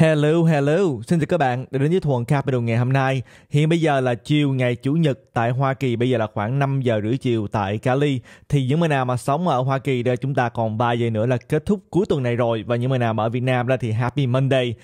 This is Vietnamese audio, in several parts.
Hello, hello. Xin chào các bạn đã đến với Thuần Capital ngày hôm nay. Hiện bây giờ là chiều ngày Chủ nhật tại Hoa Kỳ, bây giờ là khoảng 5 giờ rưỡi chiều tại Cali. Thì những người nào mà sống ở Hoa Kỳ đây chúng ta còn 3 giờ nữa là kết thúc cuối tuần này rồi và những người nào mà ở Việt Nam ra thì Happy Monday.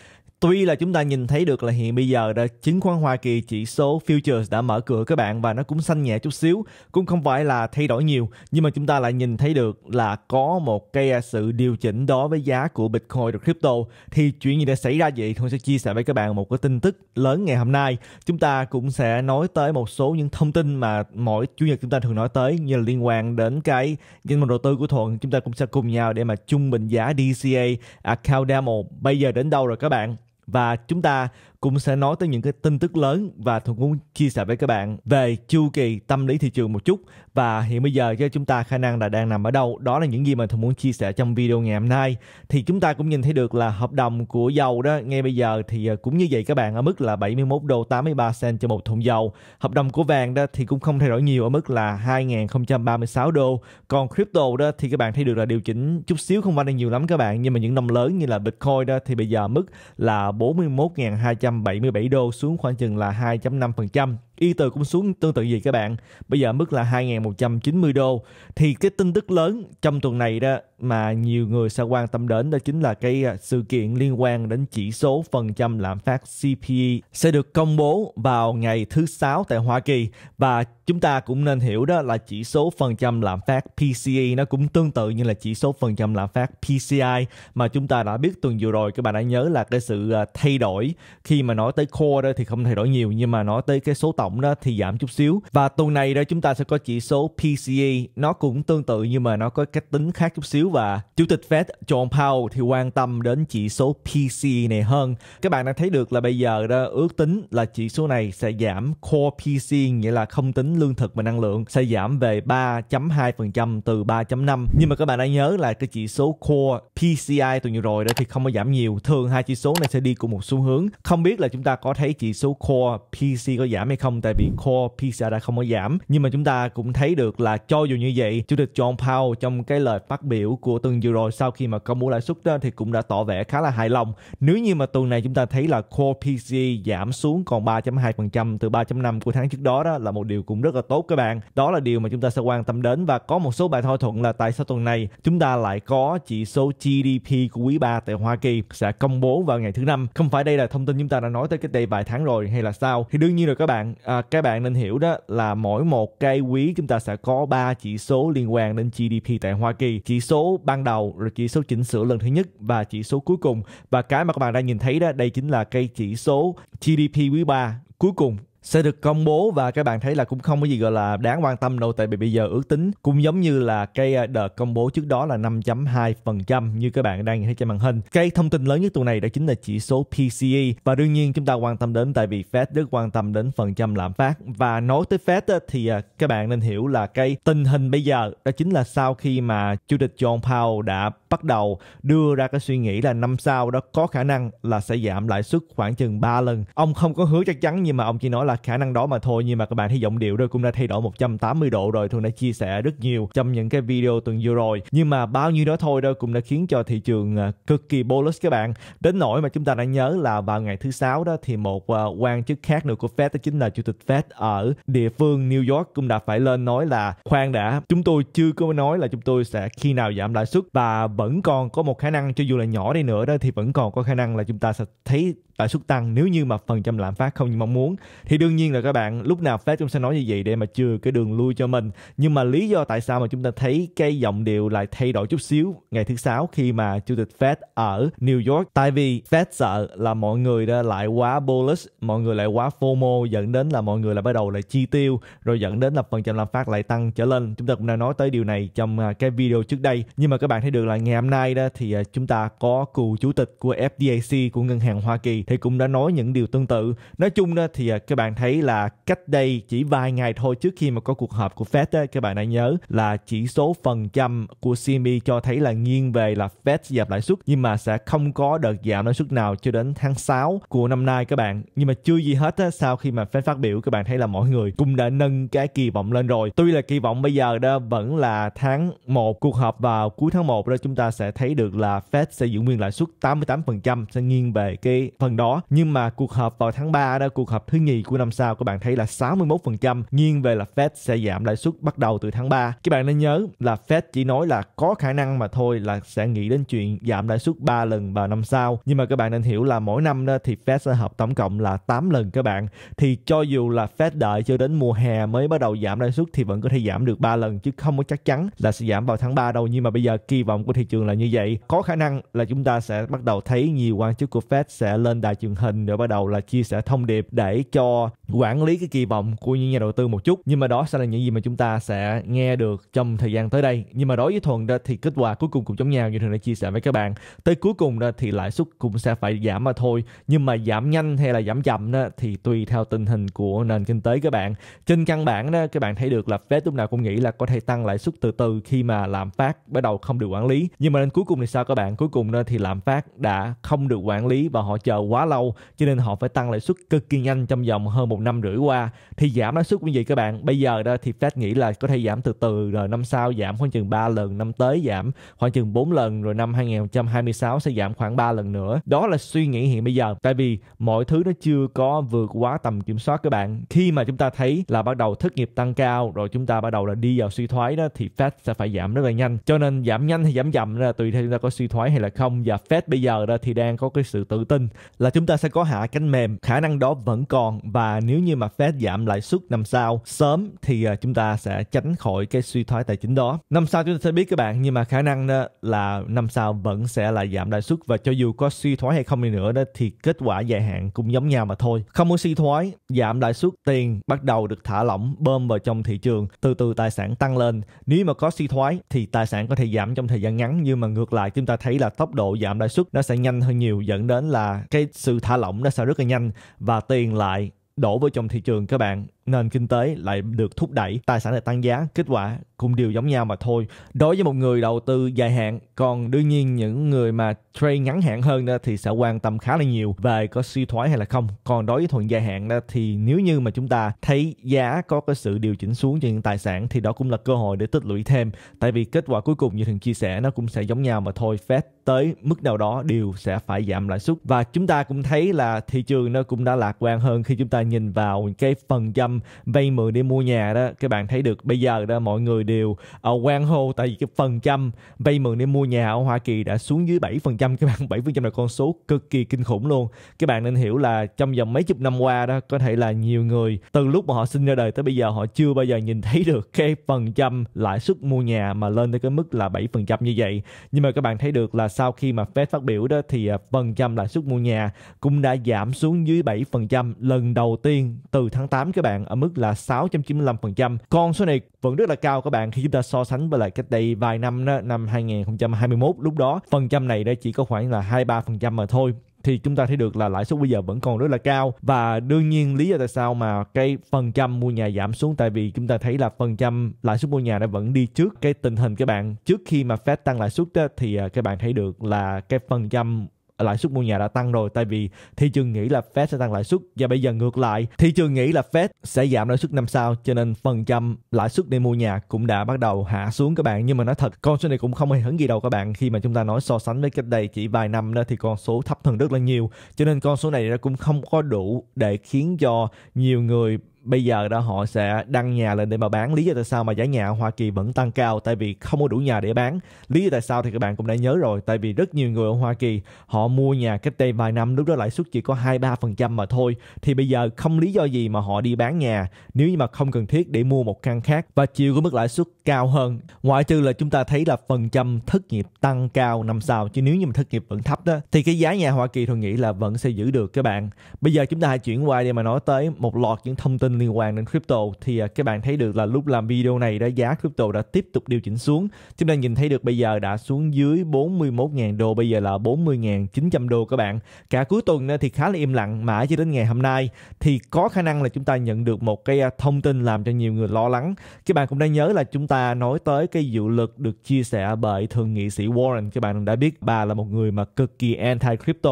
Tuy là chúng ta nhìn thấy được là hiện bây giờ đã chứng khoán Hoa Kỳ chỉ số futures đã mở cửa các bạn và nó cũng xanh nhẹ chút xíu, cũng không phải là thay đổi nhiều, nhưng mà chúng ta lại nhìn thấy được là có một cái sự điều chỉnh đó với giá của Bitcoin và crypto. Thì chuyện gì đã xảy ra vậy? Tôi sẽ chia sẻ với các bạn một cái tin tức lớn ngày hôm nay. Chúng ta cũng sẽ nói tới một số những thông tin mà mỗi chủ nhật chúng ta thường nói tới như là liên quan đến cái danh mục đầu tư của Thuận. Chúng ta cũng sẽ cùng nhau để mà trung bình giá DCA à, account demo bây giờ đến đâu rồi các bạn và chúng ta cũng sẽ nói tới những cái tin tức lớn và Thuận cũng chia sẻ với các bạn về chu kỳ tâm lý thị trường một chút và hiện bây giờ cho chúng ta khả năng là đang nằm ở đâu đó là những gì mà tôi muốn chia sẻ trong video ngày hôm nay thì chúng ta cũng nhìn thấy được là hợp đồng của dầu đó ngay bây giờ thì ờ, cũng như vậy các bạn ở mức là 71 đô 83 cent cho một thùng dầu hợp đồng của vàng đó thì cũng không thay đổi nhiều ở mức là 2.036 đô còn crypto đó thì các bạn thấy được là điều chỉnh chút xíu không phải là nhiều lắm các bạn nhưng mà những đồng lớn như là bitcoin đó thì bây giờ mức là 41.277 đô xuống khoảng chừng là 2.5% Ether cũng xuống tương tự gì các bạn. Bây giờ mức là 2.190 đô. Thì cái tin tức lớn trong tuần này đó mà nhiều người sẽ quan tâm đến đó chính là cái à, sự kiện liên quan đến chỉ số phần trăm lạm phát CPI e sẽ được công bố vào ngày thứ sáu tại Hoa Kỳ và chúng ta cũng nên hiểu đó là chỉ số phần trăm lạm phát PCE nó cũng tương tự như là chỉ số phần trăm lạm phát PCI mà chúng ta đã biết tuần vừa rồi các bạn đã nhớ là cái sự à, thay đổi khi mà nói tới core đó thì không thay đổi nhiều nhưng mà nói tới cái số tổng đó thì giảm chút xíu và tuần này đó chúng ta sẽ có chỉ số PCE nó cũng tương tự nhưng mà nó có cái tính khác chút xíu và chủ tịch Fed John Powell thì quan tâm đến chỉ số PC này hơn. Các bạn đã thấy được là bây giờ đó ước tính là chỉ số này sẽ giảm core PC nghĩa là không tính lương thực và năng lượng sẽ giảm về 3.2% từ 3.5. Nhưng mà các bạn đã nhớ là cái chỉ số core PCI tuần vừa rồi đó thì không có giảm nhiều. Thường hai chỉ số này sẽ đi cùng một xu hướng. Không biết là chúng ta có thấy chỉ số core PC có giảm hay không tại vì core PCI đã không có giảm. Nhưng mà chúng ta cũng thấy được là cho dù như vậy, chủ tịch John Powell trong cái lời phát biểu của của tuần vừa rồi sau khi mà công bố lãi suất đó, thì cũng đã tỏ vẻ khá là hài lòng. Nếu như mà tuần này chúng ta thấy là core PCE giảm xuống còn 3.2% từ 3.5 của tháng trước đó đó là một điều cũng rất là tốt các bạn. Đó là điều mà chúng ta sẽ quan tâm đến và có một số bài thỏa thuận là tại sao tuần này chúng ta lại có chỉ số GDP của quý 3 tại Hoa Kỳ sẽ công bố vào ngày thứ năm. Không phải đây là thông tin chúng ta đã nói tới cái đây vài tháng rồi hay là sao? Thì đương nhiên rồi các bạn, à, các bạn nên hiểu đó là mỗi một cái quý chúng ta sẽ có ba chỉ số liên quan đến GDP tại Hoa Kỳ. Chỉ số ban đầu rồi chỉ số chỉnh sửa lần thứ nhất và chỉ số cuối cùng và cái mà các bạn đang nhìn thấy đó đây chính là cây chỉ số GDP quý 3 cuối cùng sẽ được công bố và các bạn thấy là cũng không có gì gọi là đáng quan tâm đâu tại vì bây giờ ước tính cũng giống như là cái ờ, đợt công bố trước đó là 5.2% như các bạn đang nhìn thấy trên màn hình. Cái thông tin lớn nhất tuần này đó chính là chỉ số PCE và đương nhiên chúng ta quan tâm đến tại vì Fed rất quan tâm đến phần trăm lạm phát và nói tới Fed thì ờ, các bạn nên hiểu là cái tình hình bây giờ đó chính là sau khi mà Chủ tịch John Powell đã bắt đầu đưa ra cái suy nghĩ là năm sau đó có khả năng là sẽ giảm lãi suất khoảng chừng 3 lần. Ông không có hứa chắc chắn nhưng mà ông chỉ nói là khả năng đó mà thôi nhưng mà các bạn thấy giọng điệu đó cũng đã thay đổi 180 độ rồi thường đã chia sẻ rất nhiều trong những cái video tuần vừa rồi. Nhưng mà bao nhiêu đó thôi đó cũng đã khiến cho thị trường à, cực kỳ bullish các bạn. Đến nỗi mà chúng ta đã nhớ là vào ngày thứ sáu đó thì một à, quan chức khác nữa của Fed đó chính là chủ tịch Fed ở địa phương New York cũng đã phải lên nói là khoan đã, chúng tôi chưa có nói là chúng tôi sẽ khi nào giảm lãi suất và vẫn còn có một khả năng cho dù là nhỏ đi nữa đó thì vẫn còn có khả năng là chúng ta sẽ thấy lãi suất tăng nếu như mà phần trăm lạm phát không như mong muốn thì đương nhiên là các bạn lúc nào Fed cũng sẽ nói như vậy để mà chừa cái đường lui cho mình nhưng mà lý do tại sao mà chúng ta thấy cái giọng điệu lại thay đổi chút xíu ngày thứ sáu khi mà chủ tịch Fed ở New York tại vì Fed sợ là mọi người đã lại quá bullish mọi người lại quá FOMO dẫn đến là mọi người lại bắt đầu lại chi tiêu rồi dẫn đến là phần trăm lạm phát lại tăng trở lên chúng ta cũng đã nói tới điều này trong à, cái video trước đây nhưng mà các bạn thấy được là ngày hôm nay đó thì à, chúng ta có cựu chủ tịch của FDIC của ngân hàng Hoa Kỳ thì cũng đã nói những điều tương tự. Nói chung đó thì à, các bạn thấy là cách đây chỉ vài ngày thôi trước khi mà có cuộc họp của Fed các bạn đã nhớ là chỉ số phần trăm của CME cho thấy là nghiêng về là Fed giảm lãi suất nhưng mà sẽ không có đợt giảm lãi suất nào cho đến tháng 6 của năm nay các bạn. Nhưng mà chưa gì hết á, sau khi mà Fed phát biểu các bạn thấy là mọi người cũng đã nâng cái kỳ vọng lên rồi. Tuy là kỳ vọng bây giờ đó vẫn là tháng 1 cuộc họp vào cuối tháng 1 đó chúng ta sẽ thấy được là Fed sẽ giữ nguyên lãi suất 88% sẽ nghiêng về cái phần đó nhưng mà cuộc họp vào tháng 3 đó cuộc họp thứ nhì của năm sau các bạn thấy là 61% nghiêng về là Fed sẽ giảm lãi suất bắt đầu từ tháng 3 các bạn nên nhớ là Fed chỉ nói là có khả năng mà thôi là sẽ nghĩ đến chuyện giảm lãi suất 3 lần vào năm sau nhưng mà các bạn nên hiểu là mỗi năm đó thì Fed sẽ họp tổng cộng là 8 lần các bạn thì cho dù là Fed đợi cho đến mùa hè mới bắt đầu giảm lãi suất thì vẫn có thể giảm được 3 lần chứ không có chắc chắn là sẽ giảm vào tháng 3 đâu nhưng mà bây giờ kỳ vọng của thị trường là như vậy có khả năng là chúng ta sẽ bắt đầu thấy nhiều quan chức của Fed sẽ lên đài truyền hình để bắt đầu là chia sẻ thông điệp để cho quản lý cái kỳ vọng của những nhà đầu tư một chút nhưng mà đó sẽ là những gì mà chúng ta sẽ nghe được trong thời gian tới đây nhưng mà đối với thuần đó thì kết quả cuối cùng cũng giống nhau như thường đã chia sẻ với các bạn tới cuối cùng đó thì lãi suất cũng sẽ phải giảm mà thôi nhưng mà giảm nhanh hay là giảm chậm đó thì tùy theo tình hình của nền kinh tế các bạn trên căn bản đó các bạn thấy được là Fed lúc nào cũng nghĩ là có thể tăng lãi suất từ từ khi mà lạm phát bắt đầu không được quản lý nhưng mà đến cuối cùng thì sao các bạn cuối cùng đó thì lạm phát đã không được quản lý và họ chờ quá quá lâu cho nên họ phải tăng lãi suất cực kỳ nhanh trong vòng hơn một năm rưỡi qua thì giảm lãi suất như vậy các bạn bây giờ đó thì Fed nghĩ là có thể giảm từ từ rồi năm sau giảm khoảng chừng 3 lần năm tới giảm khoảng chừng 4 lần rồi năm 2026 sẽ giảm khoảng 3 lần nữa đó là suy nghĩ hiện bây giờ tại vì mọi thứ nó chưa có vượt quá tầm kiểm soát các bạn khi mà chúng ta thấy là bắt đầu thất nghiệp tăng cao rồi chúng ta bắt đầu là đi vào suy thoái đó thì Fed sẽ phải giảm rất là nhanh cho nên giảm nhanh hay giảm chậm là tùy theo chúng ta có suy thoái hay là không và Fed bây giờ đó thì đang có cái sự tự tin là là chúng ta sẽ có hạ cánh mềm khả năng đó vẫn còn và nếu như mà Fed giảm lãi suất năm sau sớm thì ờ, chúng ta sẽ tránh khỏi cái suy thoái tài chính đó năm sau chúng ta sẽ biết các bạn nhưng mà khả năng đó là năm sau vẫn sẽ là giảm lãi suất và cho dù có suy thoái hay không đi nữa đó thì kết quả dài hạn cũng giống nhau mà thôi không muốn suy thoái giảm lãi suất tiền bắt đầu được thả lỏng bơm vào trong thị trường từ từ tài sản tăng lên nếu mà có suy thoái thì tài sản có thể giảm trong thời gian ngắn nhưng mà ngược lại chúng ta thấy là tốc độ giảm lãi suất nó sẽ nhanh hơn nhiều dẫn đến là cái sự thả lỏng nó sẽ rất là nhanh và tiền lại đổ vào trong thị trường các bạn nền kinh tế lại được thúc đẩy, tài sản lại tăng giá, kết quả cũng đều giống nhau mà thôi. Đối với một người đầu tư dài hạn, còn đương nhiên những người mà trade ngắn hạn hơn đó thì sẽ quan tâm khá là nhiều về có suy thoái hay là không. Còn đối với thuận dài hạn đó thì nếu như mà chúng ta thấy giá có cái sự điều chỉnh xuống cho những tài sản thì đó cũng là cơ hội để tích lũy thêm. Tại vì kết quả cuối cùng như thường chia sẻ nó cũng sẽ giống nhau mà thôi. Fed tới mức nào đó đều sẽ phải giảm lãi suất và chúng ta cũng thấy là thị trường nó cũng đã lạc quan hơn khi chúng ta nhìn vào cái phần trăm vay mượn để mua nhà đó các bạn thấy được bây giờ đó mọi người đều uh, quan hô tại vì cái phần trăm vay mượn để mua nhà ở Hoa Kỳ đã xuống dưới 7% các bạn 7% là con số cực kỳ kinh khủng luôn các bạn nên hiểu là trong vòng mấy chục năm qua đó có thể là nhiều người từ lúc mà họ sinh ra đời tới bây giờ họ chưa bao giờ nhìn thấy được cái phần trăm lãi suất mua nhà mà lên tới cái mức là 7% như vậy nhưng mà các bạn thấy được là sau khi mà Fed phát biểu đó thì ờ, phần trăm lãi suất mua nhà cũng đã giảm xuống dưới 7% lần đầu tiên từ tháng 8 các bạn ở mức là 6.95%. Con số này vẫn rất là cao các bạn khi chúng ta so sánh với lại cách đây vài năm đó, năm 2021 lúc đó phần trăm này đã chỉ có khoảng là 23% mà thôi thì chúng ta thấy được là lãi suất bây giờ vẫn còn rất là cao và đương nhiên lý do tại sao mà cái phần trăm mua nhà giảm xuống tại vì chúng ta thấy là phần trăm lãi suất mua nhà đã vẫn đi trước cái tình hình các bạn trước khi mà Fed tăng lãi suất thì à, các bạn thấy được là cái phần trăm lãi suất mua nhà đã tăng rồi tại vì thị trường nghĩ là Fed sẽ tăng lãi suất và bây giờ ngược lại thị trường nghĩ là Fed sẽ giảm lãi suất năm sau cho nên phần trăm lãi suất để mua nhà cũng đã bắt đầu hạ xuống các bạn nhưng mà nói thật con số này cũng không hề hấn gì đâu các bạn khi mà chúng ta nói so sánh với cách đây chỉ vài năm nữa thì con số thấp hơn rất là nhiều cho nên con số này nó cũng không có đủ để khiến cho nhiều người bây giờ đó họ sẽ đăng nhà lên để mà bán lý do tại sao mà giá nhà ở Hoa Kỳ vẫn tăng cao tại vì không có đủ nhà để bán lý do tại sao thì các bạn cũng đã nhớ rồi tại vì rất nhiều người ở Hoa Kỳ họ mua nhà cách đây vài năm lúc đó lãi suất chỉ có hai ba phần trăm mà thôi thì bây giờ không lý do gì mà họ đi bán nhà nếu như mà không cần thiết để mua một căn khác và chịu cái mức lãi suất cao hơn ngoại trừ là chúng ta thấy là phần trăm thất nghiệp tăng cao năm sau chứ nếu như mà thất nghiệp vẫn thấp đó thì cái giá nhà Hoa Kỳ tôi nghĩ là vẫn sẽ giữ được các bạn bây giờ chúng ta hãy chuyển qua để mà nói tới một loạt những thông tin liên quan đến crypto thì à, các bạn thấy được là lúc làm video này đã giá crypto đã tiếp tục điều chỉnh xuống chúng ta nhìn thấy được bây giờ đã xuống dưới 41.000 đô bây giờ là 40.900 đô các bạn cả cuối tuần thì khá là im lặng mãi cho đến ngày hôm nay thì có khả năng là chúng ta nhận được một cái à, thông tin làm cho nhiều người lo lắng các bạn cũng đã nhớ là chúng ta nói tới cái dự luật được chia sẻ bởi thượng nghị sĩ Warren các bạn đã biết bà là một người mà cực kỳ anti crypto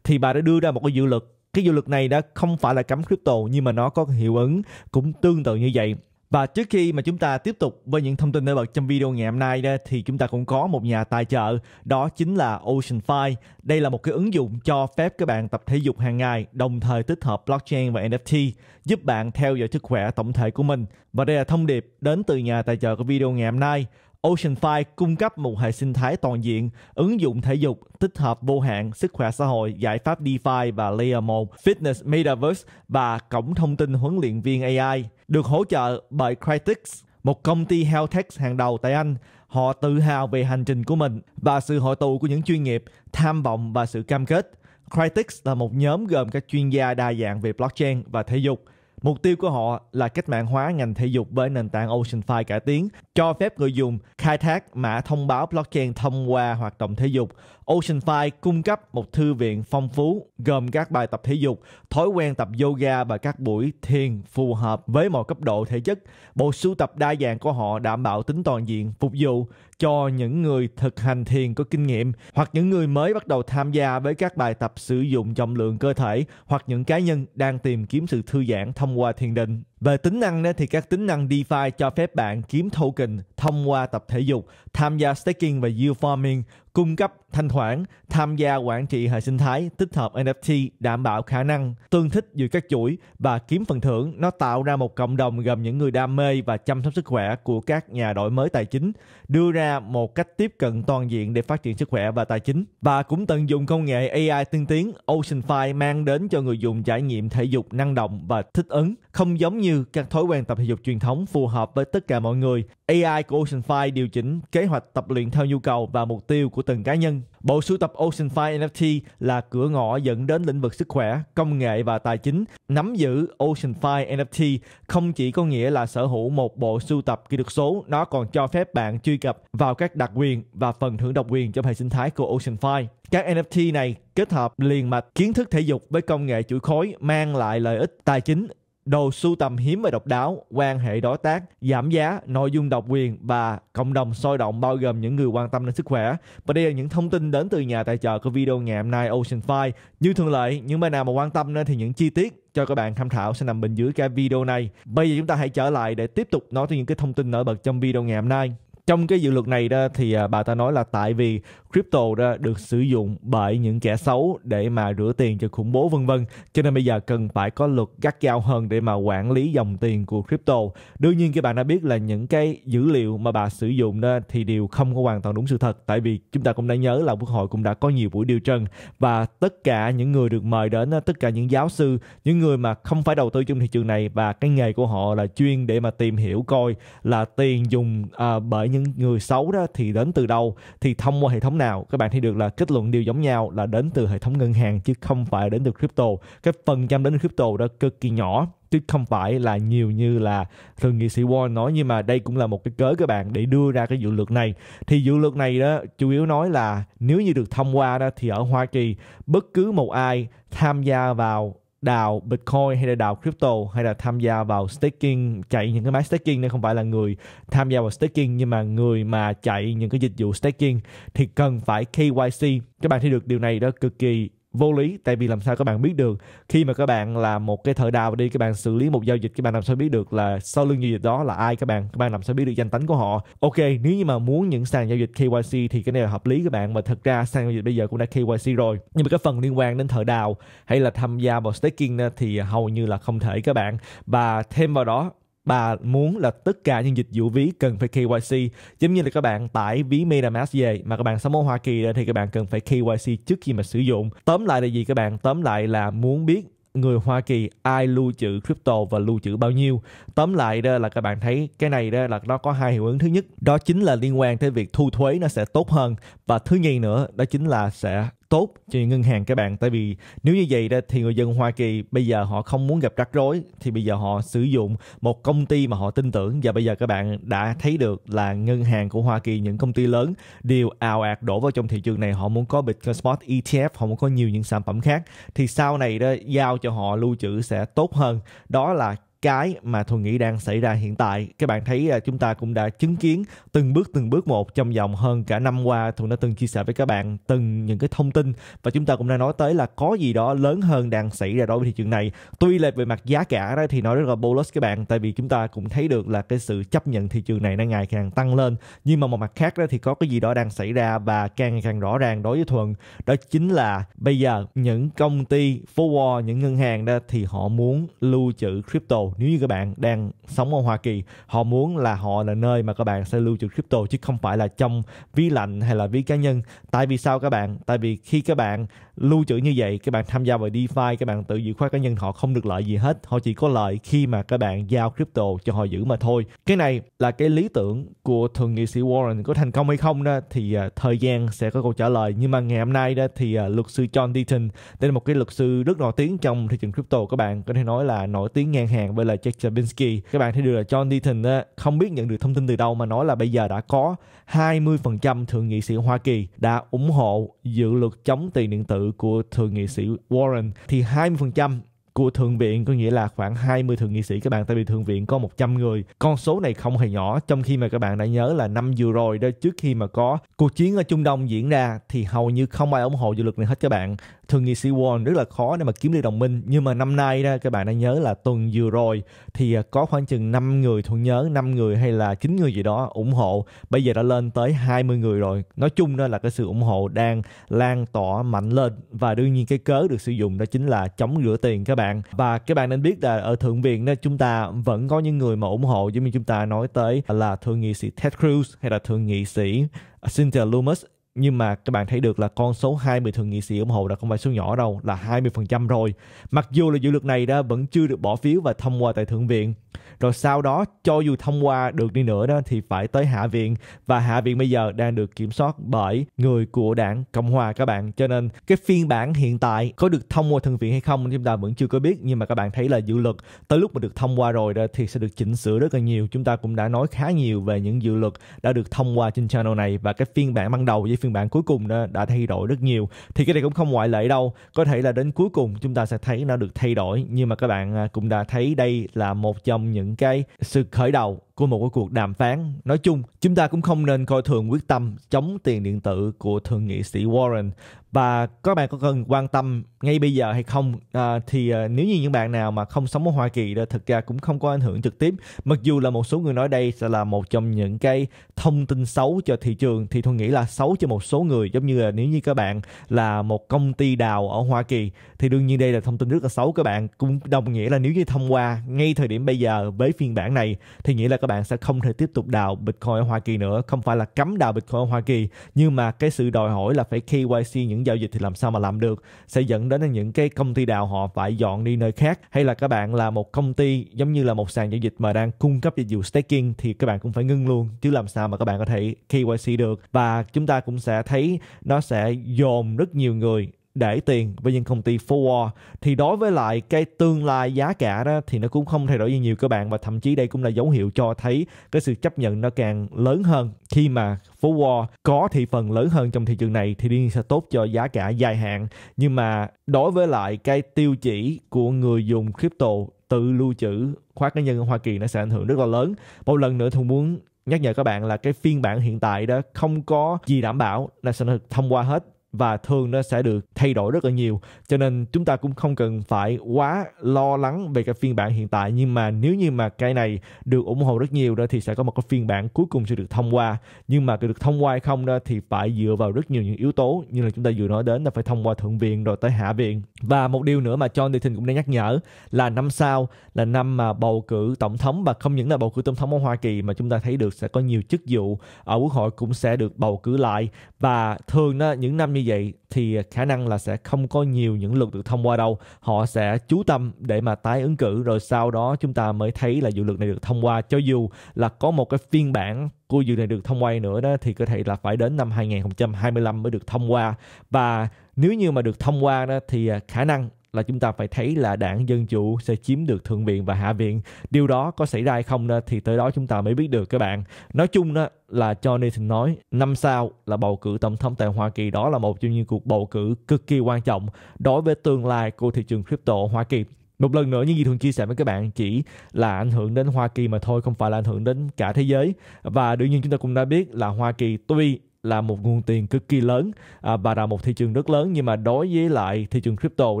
thì bà đã đưa ra một cái dự luật cái dự luật này đã không phải là cấm crypto nhưng mà nó có hiệu ứng cũng tương tự như vậy. Và trước khi mà chúng ta tiếp tục với những thông tin nổi bật trong video ngày hôm nay đó, thì chúng ta cũng có một nhà tài trợ đó chính là OceanFi. Đây là một cái ứng dụng cho phép các bạn tập thể dục hàng ngày đồng thời tích hợp blockchain và NFT giúp bạn theo dõi sức khỏe tổng thể của mình. Và đây là thông điệp đến từ nhà tài trợ của video ngày hôm nay. OceanFi cung cấp một hệ sinh thái toàn diện, ứng dụng thể dục, tích hợp vô hạn, sức khỏe xã hội, giải pháp DeFi và Layer 1, Fitness Metaverse và cổng thông tin huấn luyện viên AI. Được hỗ trợ bởi Crytics, một công ty health tech hàng đầu tại Anh. Họ tự hào về hành trình của mình và sự hội tụ của những chuyên nghiệp, tham vọng và sự cam kết. Crytics là một nhóm gồm các chuyên gia đa dạng về blockchain và thể dục – Mục tiêu của họ là cách mạng hóa ngành thể dục với nền tảng OceanFi cải tiến, cho phép người dùng khai thác mã thông báo blockchain thông qua hoạt động thể dục. OceanFi cung cấp một thư viện phong phú gồm các bài tập thể dục, thói quen tập yoga và các buổi thiền phù hợp với mọi cấp độ thể chất. Bộ sưu tập đa dạng của họ đảm bảo tính toàn diện, phục vụ cho những người thực hành thiền có kinh nghiệm hoặc những người mới bắt đầu tham gia với các bài tập sử dụng trọng lượng cơ thể hoặc những cá nhân đang tìm kiếm sự thư giãn thông qua thiền định. Về tính năng thì các tính năng DeFi cho phép bạn kiếm token thông qua tập thể dục, tham gia staking và yield farming, cung cấp thanh khoản, tham gia quản trị hệ sinh thái tích hợp NFT đảm bảo khả năng tương thích giữa các chuỗi và kiếm phần thưởng. Nó tạo ra một cộng đồng gồm những người đam mê và chăm sóc sức khỏe của các nhà đổi mới tài chính, đưa ra một cách tiếp cận toàn diện để phát triển sức khỏe và tài chính và cũng tận dụng công nghệ AI tiên tiến OceanFi mang đến cho người dùng trải nghiệm thể dục năng động và thích ứng, không giống như các thói quen tập thể dục truyền thống phù hợp với tất cả mọi người. AI của OceanFi điều chỉnh kế hoạch tập luyện theo nhu cầu và mục tiêu của từng cá nhân Bộ sưu tập Ocean 5 NFT là cửa ngõ dẫn đến lĩnh vực sức khỏe, công nghệ và tài chính. Nắm giữ Ocean 5 NFT không chỉ có nghĩa là sở hữu một bộ sưu tập kỹ thuật số, nó còn cho phép bạn truy cập vào các đặc quyền và phần thưởng độc quyền trong hệ sinh thái của Ocean 5. Các NFT này kết hợp liền mạch kiến thức thể dục với công nghệ chuỗi khối mang lại lợi ích tài chính, đồ sưu tầm hiếm và độc đáo, quan hệ đối tác, giảm giá, nội dung độc quyền và cộng đồng sôi động bao gồm những người quan tâm đến sức khỏe. Và đây là những thông tin đến từ nhà tài trợ của video ngày hôm nay Ocean File. Như thường lệ, những bạn nào mà quan tâm nên thì những chi tiết cho các bạn tham khảo sẽ nằm bên dưới cái video này. Bây giờ chúng ta hãy trở lại để tiếp tục nói tới những cái thông tin nổi bật trong video ngày hôm nay trong cái dự luật này đó thì à, bà ta nói là tại vì crypto đó được sử dụng bởi những kẻ xấu để mà rửa tiền cho khủng bố vân vân cho nên bây giờ cần phải có luật gắt gao hơn để mà quản lý dòng tiền của crypto đương nhiên các bạn đã biết là những cái dữ liệu mà bà sử dụng đó thì đều không có hoàn toàn đúng sự thật tại vì chúng ta cũng đã nhớ là quốc hội cũng đã có nhiều buổi điều trần và tất cả những người được mời đến tất cả những giáo sư những người mà không phải đầu tư trong thị trường này và cái nghề của họ là chuyên để mà tìm hiểu coi là tiền dùng à, bởi những người xấu đó thì đến từ đâu thì thông qua hệ thống nào các bạn thấy được là kết luận đều giống nhau là đến từ hệ thống ngân hàng chứ không phải đến từ crypto cái phần trăm đến crypto đó cực kỳ nhỏ chứ không phải là nhiều như là thượng nghị sĩ Warren nói nhưng mà đây cũng là một cái cớ các bạn để đưa ra cái dự luật này thì dự luật này đó chủ yếu nói là nếu như được thông qua đó thì ở Hoa Kỳ bất cứ một ai tham gia vào đào Bitcoin hay là đào crypto hay là tham gia vào staking chạy những cái máy staking nên không phải là người tham gia vào staking nhưng mà người mà chạy những cái dịch vụ staking thì cần phải KYC các bạn thấy được điều này đó cực kỳ vô lý tại vì làm sao các bạn biết được khi mà các bạn là một cái thợ đào đi các bạn xử lý một giao dịch các bạn làm sao biết được là sau lưng giao dịch đó là ai các bạn các bạn làm sao biết được danh tính của họ ok nếu như mà muốn những sàn giao dịch KYC thì cái này là hợp lý các bạn mà thật ra sàn giao dịch bây giờ cũng đã KYC rồi nhưng mà cái phần liên quan đến thợ đào hay là tham gia vào staking thì hầu như là không thể các bạn và thêm vào đó bà muốn là tất cả những dịch vụ ví cần phải KYC giống như là các bạn tải ví MetaMask về mà các bạn sống ở Hoa Kỳ thì các bạn cần phải KYC trước khi mà sử dụng tóm lại là gì các bạn tóm lại là muốn biết người Hoa Kỳ ai lưu trữ crypto và lưu trữ bao nhiêu. Tóm lại đó là các bạn thấy cái này đó là nó có hai hiệu ứng. Thứ nhất đó chính là liên quan tới việc thu thuế nó sẽ tốt hơn và thứ nhì nữa đó chính là sẽ tốt cho những ngân hàng các bạn tại vì nếu như vậy đó thì người dân Hoa Kỳ bây giờ họ không muốn gặp rắc rối thì bây giờ họ sử dụng một công ty mà họ tin tưởng và bây giờ các bạn đã thấy được là ngân hàng của Hoa Kỳ những công ty lớn đều ào ạt đổ vào trong thị trường này họ muốn có Bitcoin Spot ETF họ muốn có nhiều những sản phẩm khác thì sau này đó giao cho họ lưu trữ sẽ tốt hơn đó là cái mà tôi nghĩ đang xảy ra hiện tại các bạn thấy à, chúng ta cũng đã chứng kiến từng bước từng bước một trong vòng hơn cả năm qua tôi đã từng chia sẻ với các bạn từng những cái thông tin và chúng ta cũng đang nói tới là có gì đó lớn hơn đang xảy ra đối với thị trường này tuy là về mặt giá cả đó thì nó rất là bolus các bạn tại vì chúng ta cũng thấy được là cái sự chấp nhận thị trường này đang ngày càng tăng lên nhưng mà một mặt khác đó thì có cái gì đó đang xảy ra và càng ngày càng rõ ràng đối với thuận đó chính là bây giờ những công ty forward những ngân hàng đó thì họ muốn lưu trữ crypto nếu như các bạn đang sống ở Hoa Kỳ họ muốn là họ là nơi mà các bạn sẽ lưu trữ crypto chứ không phải là trong ví lạnh hay là ví cá nhân tại vì sao các bạn tại vì khi các bạn lưu trữ như vậy các bạn tham gia vào DeFi các bạn tự giữ khóa cá nhân họ không được lợi gì hết họ chỉ có lợi khi mà các bạn giao crypto cho họ giữ mà thôi cái này là cái lý tưởng của thượng nghị sĩ Warren có thành công hay không đó thì uh, thời gian sẽ có câu trả lời nhưng mà ngày hôm nay đó thì uh, luật sư John Deaton đây là một cái luật sư rất nổi tiếng trong thị trường crypto các bạn có thể nói là nổi tiếng ngang hàng với là Jack Jabinsky các bạn thấy được là John Deaton đó, không biết nhận được thông tin từ đâu mà nói là bây giờ đã có 20% thượng nghị sĩ Hoa Kỳ đã ủng hộ dự luật chống tiền điện tử của thượng nghị sĩ Warren thì 20% của thượng viện có nghĩa là khoảng 20 thượng nghị sĩ các bạn tại vì thượng viện có 100 người con số này không hề nhỏ trong khi mà các bạn đã nhớ là năm vừa rồi đó trước khi mà có cuộc chiến ở Trung Đông diễn ra thì hầu như không ai ủng hộ dự luật này hết các bạn thượng nghị sĩ Warren rất là khó để mà kiếm được đồng minh nhưng mà năm nay đó các bạn đã nhớ là tuần vừa rồi thì à, có khoảng chừng 5 người thuận nhớ 5 người hay là 9 người gì đó ủng hộ bây giờ đã lên tới 20 người rồi nói chung đó là cái sự ủng hộ đang lan tỏa mạnh lên và đương nhiên cái cớ được sử dụng đó chính là chống rửa tiền các bạn bạn và các bạn nên biết là ở thượng viện đó chúng ta vẫn có những người mà ủng hộ giống như chúng ta nói tới là thượng nghị sĩ Ted Cruz hay là thượng nghị sĩ à, Cynthia Loomis nhưng mà các bạn thấy được là con số 20 thượng nghị sĩ ủng hộ đã không phải số nhỏ đâu là 20% rồi. Mặc dù là dự luật này đã vẫn chưa được bỏ phiếu và thông qua tại Thượng viện rồi sau đó cho dù thông qua được đi nữa đó thì phải tới hạ viện và hạ viện bây giờ đang được kiểm soát bởi người của đảng cộng hòa các bạn cho nên cái phiên bản hiện tại có được thông qua thượng viện hay không chúng ta vẫn chưa có biết nhưng mà các bạn thấy là dự luật tới lúc mà được thông qua rồi đó thì sẽ được chỉnh sửa rất là nhiều chúng ta cũng đã nói khá nhiều về những dự luật đã được thông qua trên channel này và cái phiên bản ban đầu với phiên bản cuối cùng đó đã thay đổi rất nhiều thì cái này cũng không ngoại lệ đâu có thể là đến cuối cùng chúng ta sẽ thấy nó được thay đổi nhưng mà các bạn à, cũng đã thấy đây là một trong những những cái sự khởi đầu của một cái cuộc đàm phán. Nói chung, chúng ta cũng không nên coi thường quyết tâm chống tiền điện tử của thượng nghị sĩ Warren. Và các bạn có cần quan tâm ngay bây giờ hay không à, thì à, nếu như những bạn nào mà không sống ở Hoa Kỳ đó thực ra cũng không có ảnh hưởng trực tiếp. Mặc dù là một số người nói đây sẽ là một trong những cái thông tin xấu cho thị trường thì tôi nghĩ là xấu cho một số người giống như là nếu như các bạn là một công ty đào ở Hoa Kỳ thì đương nhiên đây là thông tin rất là xấu các bạn cũng đồng nghĩa là nếu như thông qua ngay thời điểm bây giờ với phiên bản này thì nghĩa là các bạn sẽ không thể tiếp tục đào Bitcoin ở Hoa Kỳ nữa. Không phải là cấm đào Bitcoin ở Hoa Kỳ, nhưng mà cái sự đòi hỏi là phải KYC những giao dịch thì làm sao mà làm được sẽ dẫn đến những cái công ty đào họ phải dọn đi nơi khác hay là các bạn là một công ty giống như là một sàn giao dịch mà đang cung cấp dịch vụ staking thì các bạn cũng phải ngưng luôn chứ làm sao mà các bạn có thể KYC được và chúng ta cũng sẽ thấy nó sẽ dồn rất nhiều người để tiền với những công ty forward thì đối với lại cái tương lai giá cả đó thì nó cũng không thay đổi gì nhiều các bạn và thậm chí đây cũng là dấu hiệu cho thấy cái sự chấp nhận nó càng lớn hơn khi mà forward có thị phần lớn hơn trong thị trường này thì đương nhiên sẽ tốt cho giá cả dài hạn nhưng mà đối với lại cái tiêu chỉ của người dùng crypto tự lưu trữ khóa cá nhân ở Hoa Kỳ nó sẽ ảnh hưởng rất là lớn. Một lần nữa tôi muốn nhắc nhở các bạn là cái phiên bản hiện tại đó không có gì đảm bảo là sẽ được thông qua hết và thường nó sẽ được thay đổi rất là nhiều cho nên chúng ta cũng không cần phải quá lo lắng về cái phiên bản hiện tại nhưng mà nếu như mà cái này được ủng hộ rất nhiều đó thì sẽ có một cái phiên bản cuối cùng sẽ được thông qua nhưng mà cái được thông qua hay không đó thì phải dựa vào rất nhiều những yếu tố như là chúng ta vừa nói đến là phải thông qua thượng viện rồi tới hạ viện và một điều nữa mà John Deaton cũng đã nhắc nhở là năm sau là năm mà bầu cử tổng thống và không những là bầu cử tổng thống ở Hoa Kỳ mà chúng ta thấy được sẽ có nhiều chức vụ ở quốc hội cũng sẽ được bầu cử lại và thường đó, những năm như như vậy thì khả năng là sẽ không có nhiều những luật được thông qua đâu họ sẽ chú tâm để mà tái ứng cử rồi sau đó chúng ta mới thấy là dự luật này được thông qua cho dù là có một cái phiên bản của dự này được thông qua nữa đó thì có thể là phải đến năm 2025 mới được thông qua và nếu như mà được thông qua đó thì khả năng là chúng ta phải thấy là đảng Dân Chủ sẽ chiếm được Thượng viện và Hạ viện. Điều đó có xảy ra hay không đó, thì tới đó chúng ta mới biết được các bạn. Nói chung đó là Jonathan nói năm sau là bầu cử tổng thống tại Hoa Kỳ đó là một trong những cuộc bầu cử cực kỳ quan trọng đối với tương lai của thị trường crypto Hoa Kỳ. Một lần nữa như gì thường chia sẻ với các bạn chỉ là ảnh hưởng đến Hoa Kỳ mà thôi không phải là ảnh hưởng đến cả thế giới. Và đương nhiên chúng ta cũng đã biết là Hoa Kỳ tuy là một nguồn tiền cực kỳ lớn à, và là một thị trường rất lớn nhưng mà đối với lại thị trường crypto